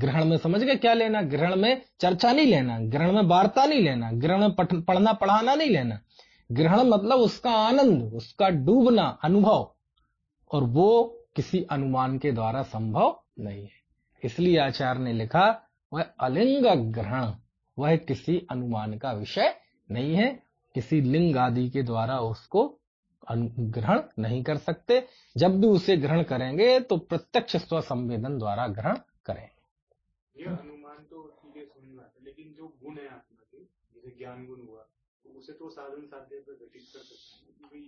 ग्रहण में समझ गए क्या लेना ग्रहण में चर्चा नहीं लेना ग्रहण में वार्ता नहीं लेना ग्रहण में पढ़ना पढ़ाना नहीं लेना ग्रहण मतलब उसका आनंद उसका डूबना अनुभव और वो किसी अनुमान के द्वारा संभव नहीं है इसलिए आचार्य ने लिखा वह अलिंग ग्रहण वह किसी अनुमान का विषय नहीं है किसी लिंग आदि के द्वारा उसको ग्रहण नहीं कर सकते जब भी उसे ग्रहण करेंगे तो प्रत्यक्ष स्व संवेदन द्वारा ग्रहण करें अनुमान तो है लेकिन जो गुण है आत्मा के जैसे ज्ञान गुण हुआ तो उसे तो साधन साध्य कर सकते हैं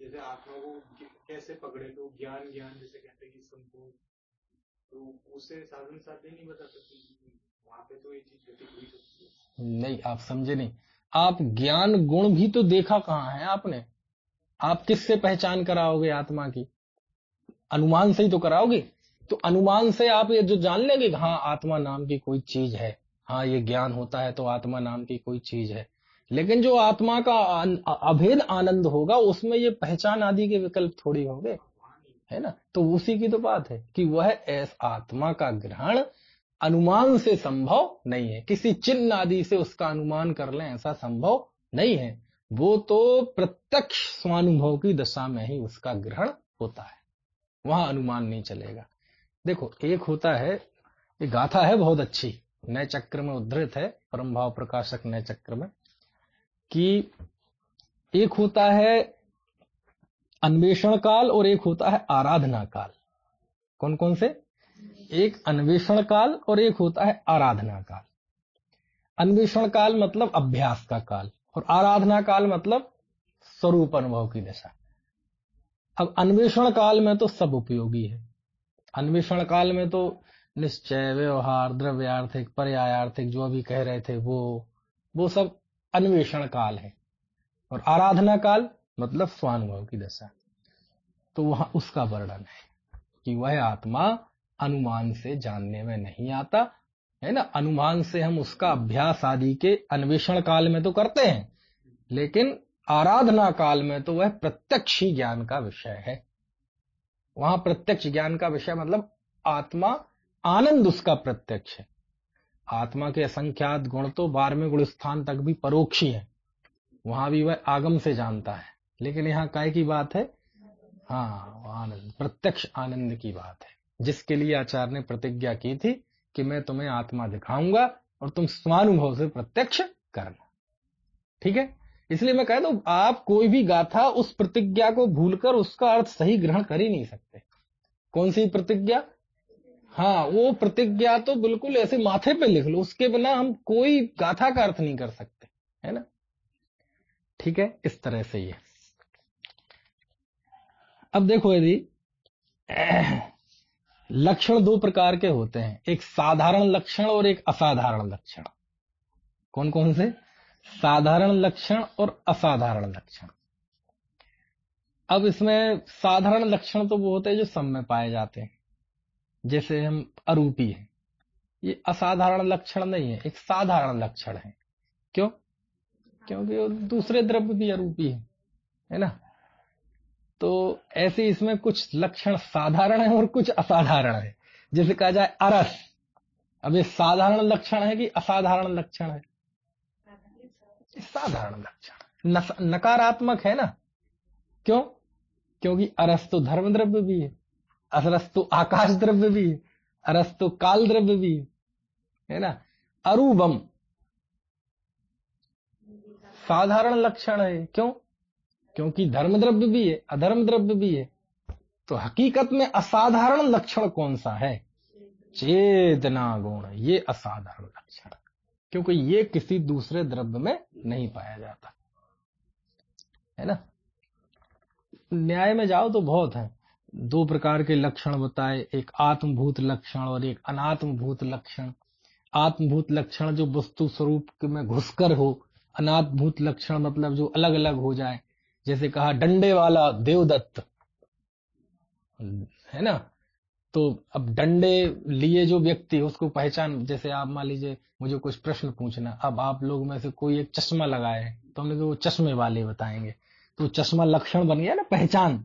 जैसे आत्मा को कैसे पकड़े तो ज्ञान ज्ञान जैसे कहते हैं कि संपूर्ण तो उसे साधन साध्य नहीं बता सकते वहां पे तो ये चीज घटित हुई सकती तो है नहीं आप समझे नहीं आप ज्ञान गुण भी तो देखा कहाँ है आपने आप किससे पहचान कराओगे आत्मा की अनुमान से ही तो कराओगे तो अनुमान से आप ये जो जान लेंगे हाँ आत्मा नाम की कोई चीज है हाँ ये ज्ञान होता है तो आत्मा नाम की कोई चीज है लेकिन जो आत्मा का अभेद आनंद होगा उसमें ये पहचान आदि के विकल्प थोड़ी होंगे है ना तो उसी की तो बात है कि वह ऐस आत्मा का ग्रहण अनुमान से संभव नहीं है किसी चिन्ह आदि से उसका अनुमान कर ले ऐसा संभव नहीं है वो तो प्रत्यक्ष स्वानुभव की दशा में ही उसका ग्रहण होता है वहां अनुमान नहीं चलेगा देखो एक होता है ये गाथा है बहुत अच्छी नए चक्र में उद्धृत है परम भाव प्रकाशक नए चक्र में कि एक होता है अन्वेषण काल और एक होता है आराधना काल कौन कौन से एक अन्वेषण काल और एक होता है आराधना काल अन्वेषण काल मतलब अभ्यास का काल और आराधना काल मतलब स्वरूप अनुभव की दशा अब अन्वेषण काल में तो सब उपयोगी है अन्वेषण काल में तो निश्चय व्यवहार द्रव्यार्थिक पर्यायार्थिक जो अभी कह रहे थे वो वो सब अन्वेषण काल है और आराधना काल मतलब स्वानुभाव की दशा तो वहां उसका वर्णन है कि वह आत्मा अनुमान से जानने में नहीं आता है ना अनुमान से हम उसका अभ्यास आदि के अन्वेषण काल में तो करते हैं लेकिन आराधना काल में तो वह प्रत्यक्ष ही ज्ञान का विषय है वहां प्रत्यक्ष ज्ञान का विषय मतलब आत्मा आनंद उसका प्रत्यक्ष है आत्मा के असंख्यात गुण तो बारहवें गुण स्थान तक भी परोक्षी है वहां भी वह आगम से जानता है लेकिन यहाँ काय की बात है हाँ आनंद प्रत्यक्ष आनंद की बात है जिसके लिए आचार्य ने प्रतिज्ञा की थी कि मैं तुम्हें आत्मा दिखाऊंगा और तुम स्वानुभव से प्रत्यक्ष करना ठीक है इसलिए मैं कह दू आप कोई भी गाथा उस प्रतिज्ञा को भूलकर उसका अर्थ सही ग्रहण कर ही नहीं सकते कौन सी प्रतिज्ञा हाँ वो प्रतिज्ञा तो बिल्कुल ऐसे माथे पे लिख लो उसके बिना हम कोई गाथा का अर्थ नहीं कर सकते है ना ठीक है इस तरह से ये अब देखो यदि लक्षण दो प्रकार के होते हैं एक साधारण लक्षण और एक असाधारण लक्षण कौन कौन से साधारण लक्षण और असाधारण लक्षण अब इसमें साधारण लक्षण तो वो होते हैं जो सब में पाए जाते हैं जैसे हम अरूपी हैं ये असाधारण लक्षण नहीं है एक साधारण लक्षण है क्यों क्योंकि दूसरे द्रव्य भी अरूपी है है ना तो ऐसे इसमें कुछ लक्षण साधारण है और कुछ असाधारण है जैसे कहा जाए अरस अब ये साधारण लक्षण है कि असाधारण लक्षण है साधारण लक्षण नकारात्मक है ना क्यों क्योंकि अरस तो धर्म द्रव्य भी है अरस्तु आकाश द्रव्य भी अरस्तु काल द्रव्य भी है ना अरूबम साधारण लक्षण है क्यों क्योंकि धर्म द्रव्य भी है अधर्म द्रव्य भी है तो हकीकत में असाधारण लक्षण कौन सा है चेतना गुण ये असाधारण लक्षण क्योंकि ये किसी दूसरे द्रव्य में नहीं पाया जाता है ना न्याय में जाओ तो बहुत है दो प्रकार के लक्षण बताए एक आत्मभूत लक्षण और एक अनात्मभूत लक्षण आत्मभूत लक्षण जो वस्तु स्वरूप में घुसकर हो अनात्मभूत लक्षण मतलब जो अलग अलग हो जाए जैसे कहा डंडे वाला देवदत्त है ना तो अब डंडे लिए जो व्यक्ति उसको पहचान जैसे आप मान लीजिए मुझे कुछ प्रश्न पूछना अब आप लोग में से कोई एक चश्मा लगाए तो हमने वो चश्मे वाले बताएंगे तो चश्मा लक्षण बन गया ना पहचान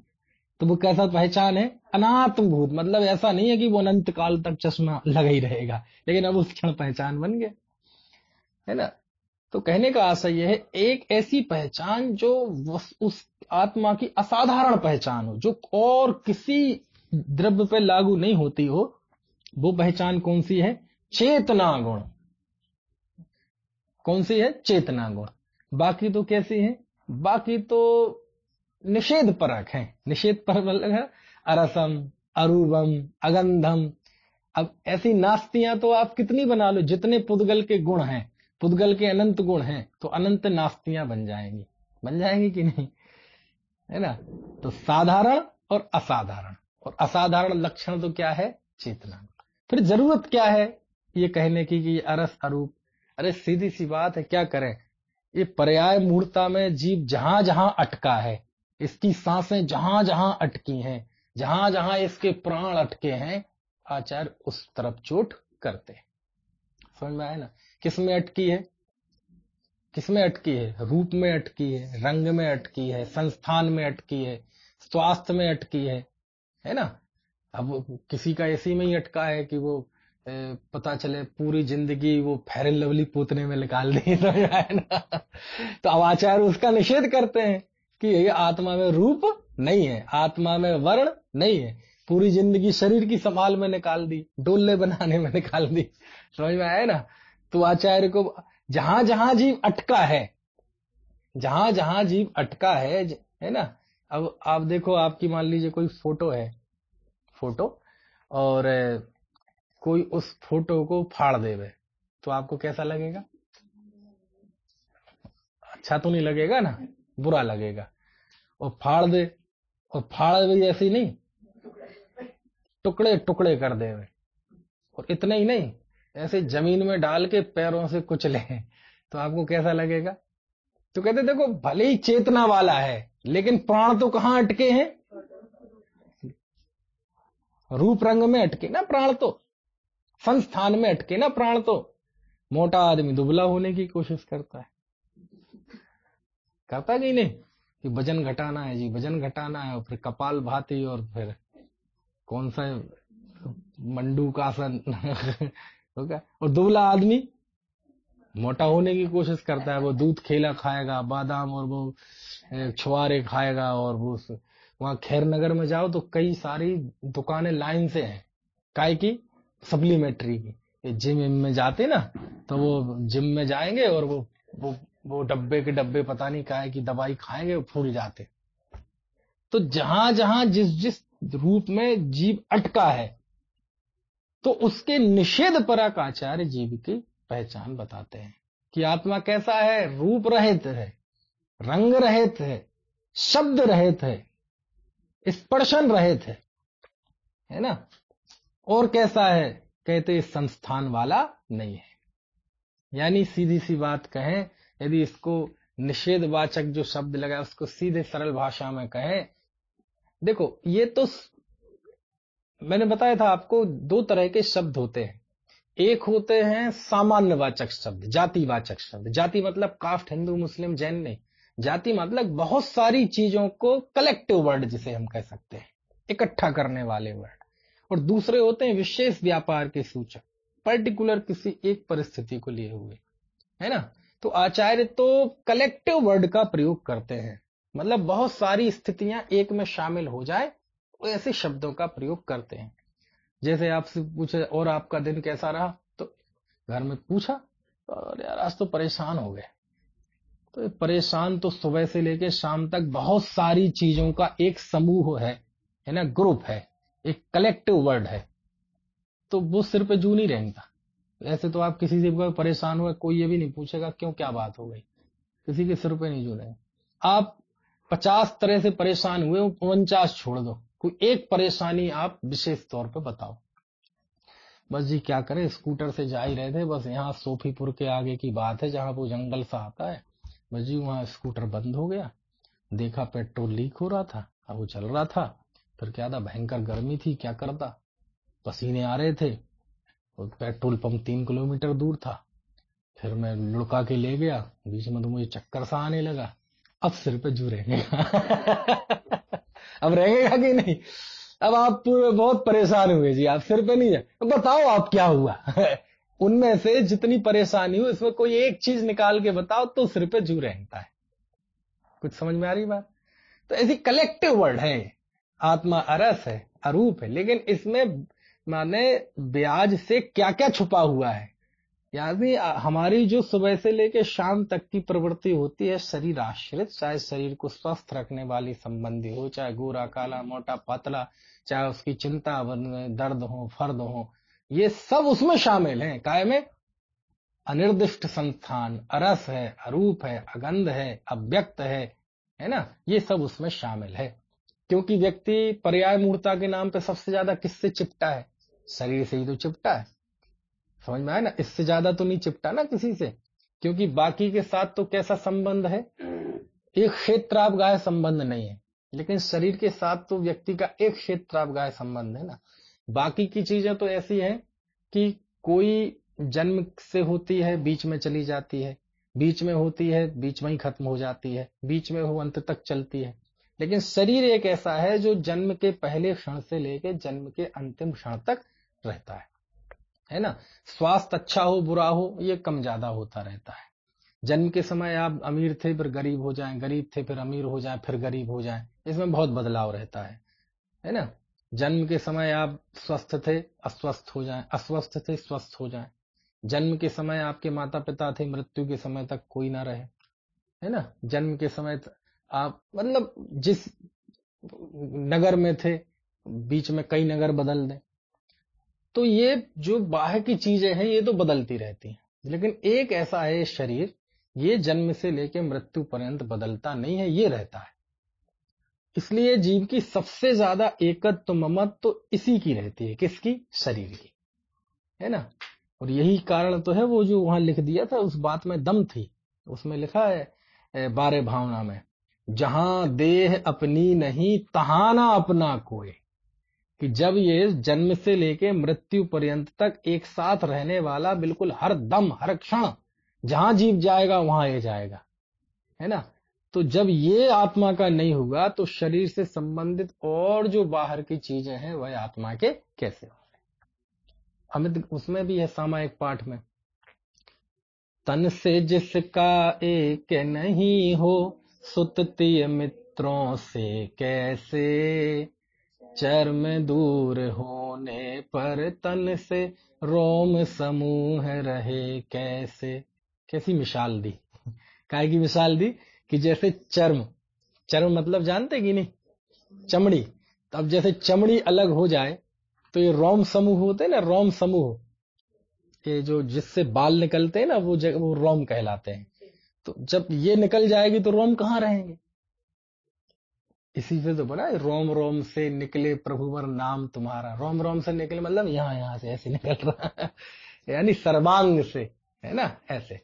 तो वो कैसा पहचान है अनात्म भूत मतलब ऐसा नहीं है कि वो अनंत काल तक चश्मा लगा ही रहेगा लेकिन अब उस क्षण पहचान बन गया है ना तो कहने का आशा यह है एक ऐसी पहचान जो उस आत्मा की असाधारण पहचान हो जो और किसी द्रव्य पे लागू नहीं होती हो वो पहचान कौन सी है चेतना गुण कौन सी है चेतना गुण बाकी तो कैसी है बाकी तो निषेध परक है निषेध पर मतलब अरसम अरूबम अगंधम अब ऐसी नास्तियां तो आप कितनी बना लो जितने पुद्गल के गुण हैं पुद्गल के अनंत गुण हैं तो अनंत नास्तियां बन जाएंगी बन जाएंगी कि नहीं है ना तो साधारण और असाधारण और असाधारण लक्षण तो क्या है चेतना फिर जरूरत क्या है ये कहने की कि ये अरस अरूप अरे सीधी सी बात है क्या करें ये पर्याय मूर्ता में जीव जहां जहां अटका है इसकी सांसें जहां जहां अटकी हैं जहां जहां इसके प्राण अटके हैं आचार्य उस तरफ चोट करते हैं समझ में आया ना किस में अटकी है किस में अटकी है रूप में अटकी है रंग में अटकी है संस्थान में अटकी है स्वास्थ्य में अटकी है है ना अब किसी का ऐसी में ही अटका है कि वो पता चले पूरी जिंदगी वो फेरन लवली पोतने में निकाल दी तो, तो अब आचार्य उसका निषेध करते हैं कि आत्मा में रूप नहीं है आत्मा में वर्ण नहीं है पूरी जिंदगी शरीर की संभाल में निकाल दी डोले बनाने में निकाल दी समझ में आया ना तो आचार्य को जहां जहां जीव अटका है जहां जहां जीव अटका है है ना अब आप देखो आपकी मान लीजिए कोई फोटो है फोटो और कोई उस फोटो को फाड़ देवे तो आपको कैसा लगेगा अच्छा तो नहीं लगेगा ना बुरा लगेगा और फाड़ दे और फाड़ भी ऐसी नहीं टुकड़े टुकड़े कर दे और इतने ही नहीं ऐसे जमीन में डाल के पैरों से कुचले तो आपको कैसा लगेगा तो कहते देखो भले ही चेतना वाला है लेकिन प्राण तो कहां अटके हैं रूप रंग में अटके ना प्राण तो संस्थान में अटके ना प्राण तो मोटा आदमी दुबला होने की कोशिश करता है करता कि नहीं कि वजन घटाना है जी वजन घटाना है और फिर कपाल भाती और फिर कौन सा मंडू का और दुबला आदमी मोटा होने की कोशिश करता है वो दूध खेला खाएगा बादाम और वो छुआरे खाएगा और वो वहां खैर नगर में जाओ तो कई सारी दुकानें लाइन से हैं काय की सप्लीमेंट्री की जिम में जाते ना तो वो जिम में जाएंगे और वो वो वो डब्बे के डब्बे पता नहीं काहे की दवाई खाएंगे फूल जाते तो जहां जहां जिस जिस रूप में जीव अटका है तो उसके निषेध परक आचार्य जीव की पहचान बताते हैं कि आत्मा कैसा है रूप रहित है रंग रहित है शब्द रहित है स्पर्शन रहित है है ना और कैसा है कहते इस संस्थान वाला नहीं है यानी सीधी सी बात कहें यदि इसको निषेधवाचक जो शब्द लगा उसको सीधे सरल भाषा में कहें देखो ये तो मैंने बताया था आपको दो तरह के शब्द होते हैं एक होते हैं सामान्यवाचक शब्द जातिवाचक शब्द जाति मतलब काफ्ट हिंदू मुस्लिम जैन नहीं जाति मतलब बहुत सारी चीजों को कलेक्टिव वर्ड जिसे हम कह सकते हैं इकट्ठा करने वाले वर्ड और दूसरे होते हैं विशेष व्यापार के सूचक पर्टिकुलर किसी एक परिस्थिति को लिए हुए है ना तो आचार्य तो कलेक्टिव वर्ड का प्रयोग करते हैं मतलब बहुत सारी स्थितियां एक में शामिल हो जाए तो ऐसे शब्दों का प्रयोग करते हैं जैसे आपसे पूछे और आपका दिन कैसा रहा तो घर में पूछा और यार आज तो परेशान हो गए तो परेशान तो सुबह से लेकर शाम तक बहुत सारी चीजों का एक समूह है है ना ग्रुप है एक कलेक्टिव वर्ड है तो वो सिर पे जू नहीं रेंगता ऐसे तो आप किसी से परेशान हुए कोई ये भी नहीं पूछेगा क्यों क्या बात हो गई किसी के सिर पे नहीं जुड़े आप पचास तरह से परेशान हुए उनचास छोड़ दो कोई एक परेशानी आप विशेष तौर पे बताओ बस जी क्या करें स्कूटर से जा ही रहे थे बस यहाँ सोफीपुर के आगे की बात है जहां वो जंगल सा आता है बस जी वहां स्कूटर बंद हो गया देखा पेट्रोल लीक हो रहा था अब वो चल रहा था फिर क्या था भयंकर गर्मी थी क्या करता पसीने आ रहे थे और पेट्रोल पंप तीन किलोमीटर दूर था फिर मैं लुड़का के ले गया बीच में तो मुझे चक्कर सा आने लगा अब सिर पे जू रहेंगे अब रहेगा कि नहीं अब आप बहुत परेशान हुए जी आप सिर पे नहीं है बताओ आप क्या हुआ उनमें से जितनी परेशानी हो इसमें कोई एक चीज निकाल के बताओ तो सिर पे जू रहता है कुछ समझ में आ रही बात तो ऐसी कलेक्टिव वर्ड है आत्मा अरस है अरूप है लेकिन इसमें माने ब्याज से क्या क्या छुपा हुआ है यानी हमारी जो सुबह से लेकर शाम तक की प्रवृत्ति होती है शरीर आश्रित चाहे शरीर को स्वस्थ रखने वाली संबंधी हो चाहे गोरा काला मोटा पतला चाहे उसकी चिंता दर्द हो फर्द हो ये सब उसमें शामिल है काय में अनिर्दिष्ट संस्थान अरस है अरूप है अगंध है अव्यक्त है है ना ये सब उसमें शामिल है क्योंकि व्यक्ति पर्याय मूर्ता के नाम पे सबसे ज्यादा किससे चिपटा है शरीर से ही तो चिपटा है समझ में आया ना इससे ज्यादा तो नहीं चिपटा ना किसी से क्योंकि बाकी के साथ तो कैसा संबंध है एक गाय संबंध नहीं है लेकिन शरीर के साथ तो व्यक्ति का एक गाय संबंध है ना बाकी की चीजें तो ऐसी हैं कि कोई जन्म से होती है बीच में चली जाती है बीच में होती है बीच में ही खत्म हो जाती है बीच में हो अंत तक चलती है लेकिन शरीर एक ऐसा है जो जन्म के पहले क्षण से लेकर जन्म के अंतिम क्षण तक रहता है है ना स्वास्थ्य अच्छा हो बुरा हो ये कम ज्यादा होता रहता है जन्म के समय आप अमीर थे फिर गरीब हो जाएं गरीब थे फिर अमीर हो जाएं फिर गरीब हो जाएं इसमें बहुत बदलाव रहता है है ना जन्म के समय आप स्वस्थ थे अस्वस्थ हो जाएं अस्वस्थ थे स्वस्थ हो जाएं जन्म के समय आपके माता पिता थे मृत्यु के समय तक कोई ना रहे है ना जन्म के समय आप मतलब जिस नगर में थे बीच में कई नगर बदल दें तो ये जो बाह्य की चीजें हैं ये तो बदलती रहती हैं लेकिन एक ऐसा है शरीर ये जन्म से लेकर मृत्यु पर्यंत बदलता नहीं है ये रहता है इसलिए जीव की सबसे ज्यादा एकत्व ममत तो इसी की रहती है किसकी शरीर की है ना और यही कारण तो है वो जो वहां लिख दिया था उस बात में दम थी उसमें लिखा है बारे भावना में जहां देह अपनी नहीं तहाना अपना कोई कि जब ये जन्म से लेके मृत्यु पर्यंत तक एक साथ रहने वाला बिल्कुल हर दम हर क्षण जहां जीव जाएगा वहां ये जाएगा है ना तो जब ये आत्मा का नहीं हुआ तो शरीर से संबंधित और जो बाहर की चीजें हैं वह आत्मा के कैसे हो हमें उसमें भी है सामायिक पाठ में तन से जिसका एक नहीं हो सुततीय मित्रों से कैसे चर्म दूर होने पर तन से रोम समूह रहे कैसे कैसी मिसाल दी काय की मिसाल दी कि जैसे चर्म चर्म मतलब जानते कि नहीं चमड़ी तो अब जैसे चमड़ी अलग हो जाए तो ये रोम समूह होते हैं ना रोम समूह ये जो जिससे बाल निकलते हैं ना वो जगह वो रोम कहलाते हैं तो जब ये निकल जाएगी तो रोम कहाँ रहेंगे इसी से तो बोला है रोम रोम से निकले प्रभुवर नाम तुम्हारा रोम रोम से निकले मतलब यहाँ यहाँ से ऐसे निकल रहा है यानी सर्वांग से है ना ऐसे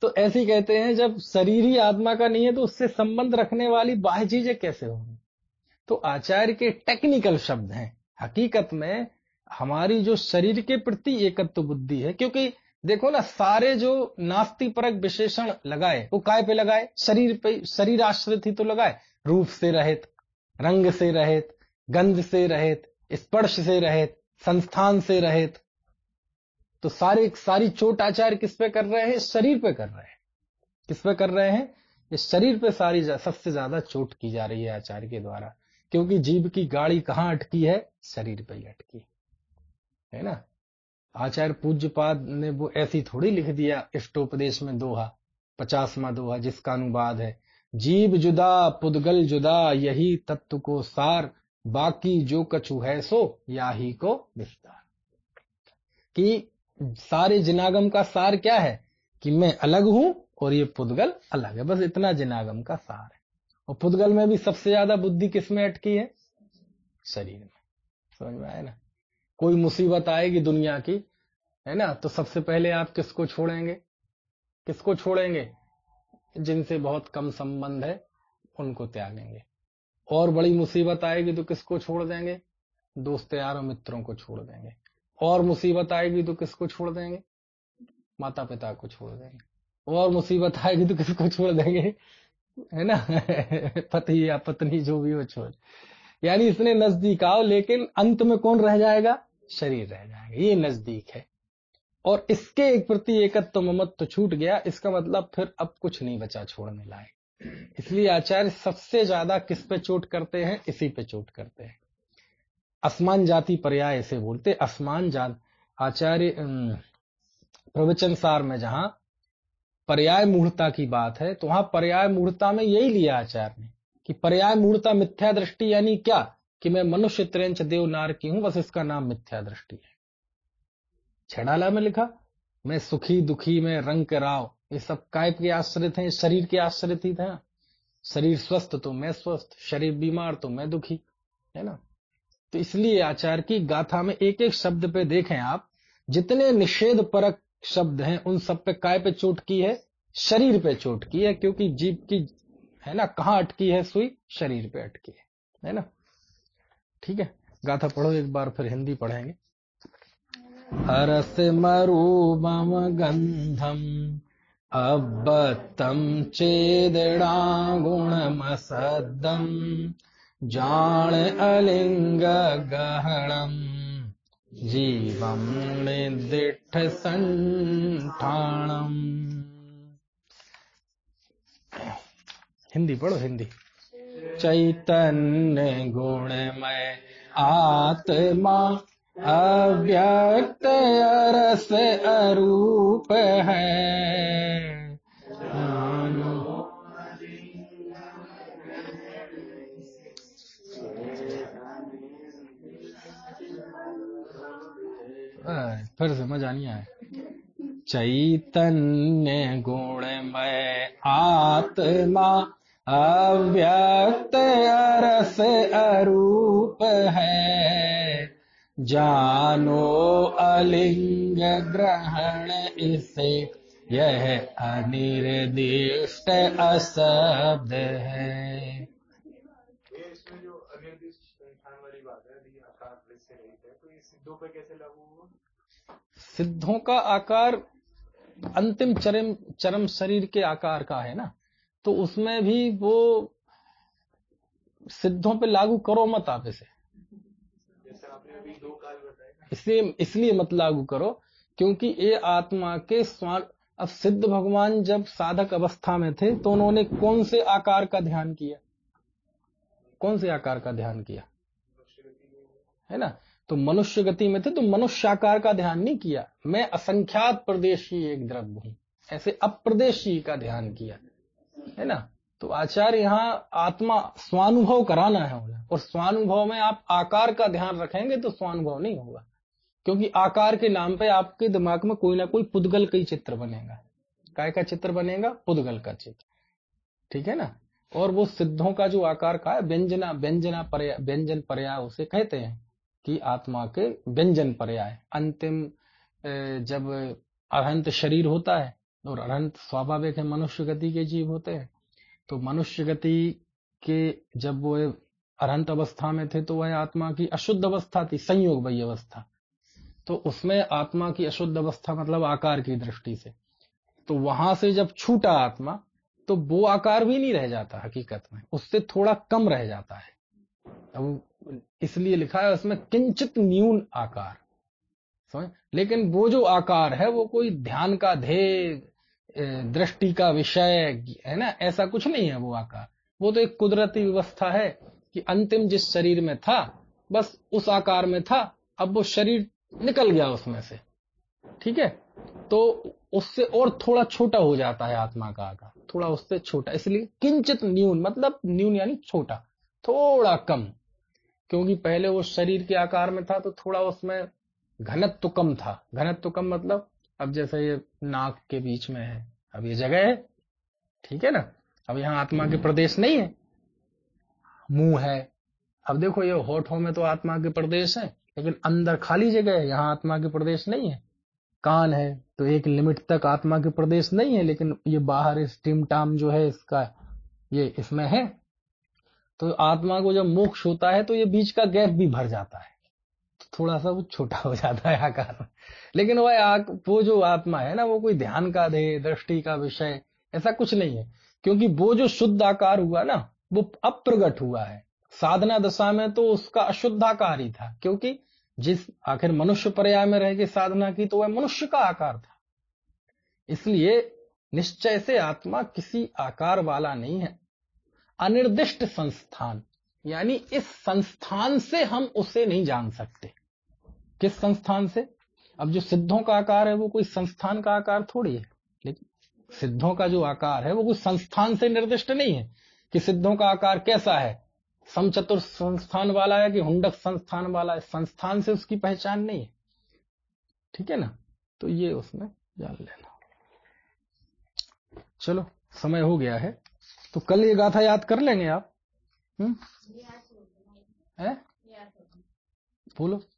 तो ऐसे कहते हैं जब शरीर ही आत्मा का नहीं है तो उससे संबंध रखने वाली बाह्य चीजें कैसे होंगी तो आचार्य के टेक्निकल शब्द हैं हकीकत में हमारी जो शरीर के प्रति एकत्व बुद्धि है क्योंकि देखो ना सारे जो नास्तिक परक विशेषण लगाए वो काय पे लगाए शरीर पे शरीर आश्रित ही तो लगाए रूप से रहित रंग से रहित गंध से रहित स्पर्श से रहित संस्थान से रहित तो सारे सारी चोट आचार्य किस पे कर रहे हैं शरीर पे कर रहे हैं किस पे कर रहे हैं इस शरीर पे सारी सबसे ज्यादा चोट की जा रही है आचार्य के द्वारा क्योंकि जीव की गाड़ी कहां अटकी है शरीर पे ही अटकी है ना आचार्य पूज्यपाद ने वो ऐसी थोड़ी लिख दिया इष्टोपदेश में दोहा पचासवा दोहा जिसका अनुवाद है जीव जुदा पुदगल जुदा यही तत्व को सार बाकी जो कछु है सो याही को विस्तार कि सारे जिनागम का सार क्या है कि मैं अलग हूं और ये पुदगल अलग है बस इतना जिनागम का सार है और पुदगल में भी सबसे ज्यादा बुद्धि किसमें अटकी है शरीर में समझ में आया ना कोई मुसीबत आएगी दुनिया की है ना तो सबसे पहले आप किसको छोड़ेंगे किसको छोड़ेंगे जिनसे बहुत कम संबंध है उनको त्यागेंगे और बड़ी मुसीबत आएगी तो किसको छोड़ देंगे दोस्त यार और मित्रों को छोड़ देंगे और मुसीबत आएगी तो किसको छोड़ देंगे माता पिता को छोड़ देंगे और मुसीबत आएगी तो किसको छोड़ देंगे है ना पति या पत्नी जो भी हो छोड़ यानी इसने नजदीक आओ लेकिन अंत में कौन रह जाएगा शरीर रह जाएगा ये नजदीक है और इसके एक प्रति एकत्व ममत तो छूट गया इसका मतलब फिर अब कुछ नहीं बचा छोड़ने लायक इसलिए आचार्य सबसे ज्यादा किस पे चोट करते हैं इसी पे चोट करते हैं असमान जाति पर्याय ऐसे बोलते असमान जात आचार्य प्रवचन सार में जहां पर्याय मूर्ता की बात है तो वहां पर्याय मूर्ता में यही लिया आचार्य ने कि पर्याय मूर्ता मिथ्या दृष्टि यानी क्या कि मैं मनुष्य त्रेंच देव नार की हूं बस इसका नाम मिथ्या दृष्टि है छेड़ाला में लिखा मैं सुखी दुखी में रंग के राव ये सब काय के आश्रित हैं शरीर के आश्रित ही था शरीर स्वस्थ तो मैं स्वस्थ शरीर बीमार तो मैं दुखी है ना तो इसलिए आचार्य की गाथा में एक एक शब्द पे देखें आप जितने निषेध परक शब्द हैं उन सब पे काय पे चोट की है शरीर पे चोट की है क्योंकि जीव की है ना कहाँ अटकी है सुई शरीर पे अटकी है है ना ठीक है गाथा पढ़ो एक बार फिर हिंदी पढ़ेंगे गंधम हरसमरूपम गन्धम् जान अलिंग जाण जीवम निदिठ निदिठसण्ठाणम् हिंदी पढ़ो हिंदी चैतन्य गुण में आत्मा अव्यक्त अरस अरूप है फिर समझ आनी है चैतन्य गुण में आत्मा अव्यक्त अरस अरूप है जानो अलिंग ग्रहण इसे यह अनिर्दिष्ट अशब्द है तो सिद्धों का आकार अंतिम चरम चरम शरीर के आकार का है ना तो उसमें भी वो सिद्धों पे लागू करो मत आप इसे इसलिए इसलिए मत लागू करो क्योंकि ये आत्मा के स्वार्थ अब सिद्ध भगवान जब साधक अवस्था में थे तो उन्होंने कौन से आकार का ध्यान किया कौन से आकार का ध्यान किया है ना तो मनुष्य गति में थे तो मनुष्य आकार का ध्यान नहीं किया मैं असंख्यात प्रदेशी एक द्रव्य हूं ऐसे अप्रदेशी का ध्यान किया है ना तो आचार्य यहां आत्मा स्वानुभव कराना है उन्हें और स्वानुभव में आप आकार का ध्यान रखेंगे तो स्वानुभव नहीं होगा क्योंकि आकार के नाम पे आपके दिमाग में कोई ना कोई पुद्गल का ही चित्र बनेगा काय का चित्र बनेगा पुद्गल का चित्र ठीक है ना और वो सिद्धों का जो आकार का है व्यंजना व्यंजना पर्याय व्यंजन पर्याय उसे कहते हैं कि आत्मा के व्यंजन पर्याय अंतिम जब अहंत शरीर होता है और अनंत स्वाभाविक है मनुष्य गति के जीव होते हैं तो मनुष्य गति के जब वो अनंत अवस्था में थे तो वह आत्मा की अशुद्ध अवस्था थी संयोग वही अवस्था तो उसमें आत्मा की अशुद्ध अवस्था मतलब आकार की दृष्टि से तो वहां से जब छूटा आत्मा तो वो आकार भी नहीं रह जाता हकीकत में उससे थोड़ा कम रह जाता है अब इसलिए लिखा है उसमें किंचित न्यून आकार समझ लेकिन वो जो आकार है वो कोई ध्यान का ध्येय दृष्टि का विषय है ना ऐसा कुछ नहीं है वो आकार वो तो एक कुदरती व्यवस्था है कि अंतिम जिस शरीर में था बस उस आकार में था अब वो शरीर निकल गया उसमें से ठीक है तो उससे और थोड़ा छोटा हो जाता है आत्मा का आकार थोड़ा उससे छोटा इसलिए किंचित न्यून मतलब न्यून यानी छोटा थोड़ा कम क्योंकि पहले वो शरीर के आकार में था तो थोड़ा उसमें घनत्व तो कम था घनत्व तो कम मतलब अब जैसे ये नाक के बीच में है अब ये जगह है ठीक है ना अब यहाँ आत्मा के प्रदेश नहीं है मुंह है अब देखो ये होठों में तो आत्मा के प्रदेश है लेकिन अंदर खाली जगह है यहां आत्मा के प्रदेश नहीं है कान है तो एक लिमिट तक आत्मा के प्रदेश नहीं है लेकिन ये बाहर इस टिमटाम टाम जो है इसका ये इसमें है तो आत्मा को जब मोक्ष होता है तो ये बीच का गैप भी भर जाता है तो थोड़ा सा वो छोटा हो जाता है आकार लेकिन वह वो जो आत्मा है ना वो कोई ध्यान का दे दृष्टि का विषय ऐसा कुछ नहीं है क्योंकि वो जो शुद्ध आकार हुआ ना वो अप्रगट हुआ है साधना दशा में तो उसका अशुद्धाकार ही था क्योंकि जिस आखिर मनुष्य पर्याय में रह के साधना की तो वह मनुष्य का आकार था इसलिए निश्चय से आत्मा किसी आकार वाला नहीं है अनिर्दिष्ट संस्थान यानी इस संस्थान से हम उसे नहीं जान सकते किस संस्थान से अब जो सिद्धों का आकार है वो कोई संस्थान का आकार थोड़ी है लेकिन सिद्धों का जो आकार है वो कोई संस्थान से निर्दिष्ट नहीं है कि सिद्धों का आकार कैसा है समचतुर संस्थान वाला है कि हुंडक संस्थान वाला है संस्थान से उसकी पहचान नहीं है ठीक है ना तो ये उसमें जान लेना चलो समय हो गया है तो कल ये गाथा याद कर लेंगे आप हम्म बोलो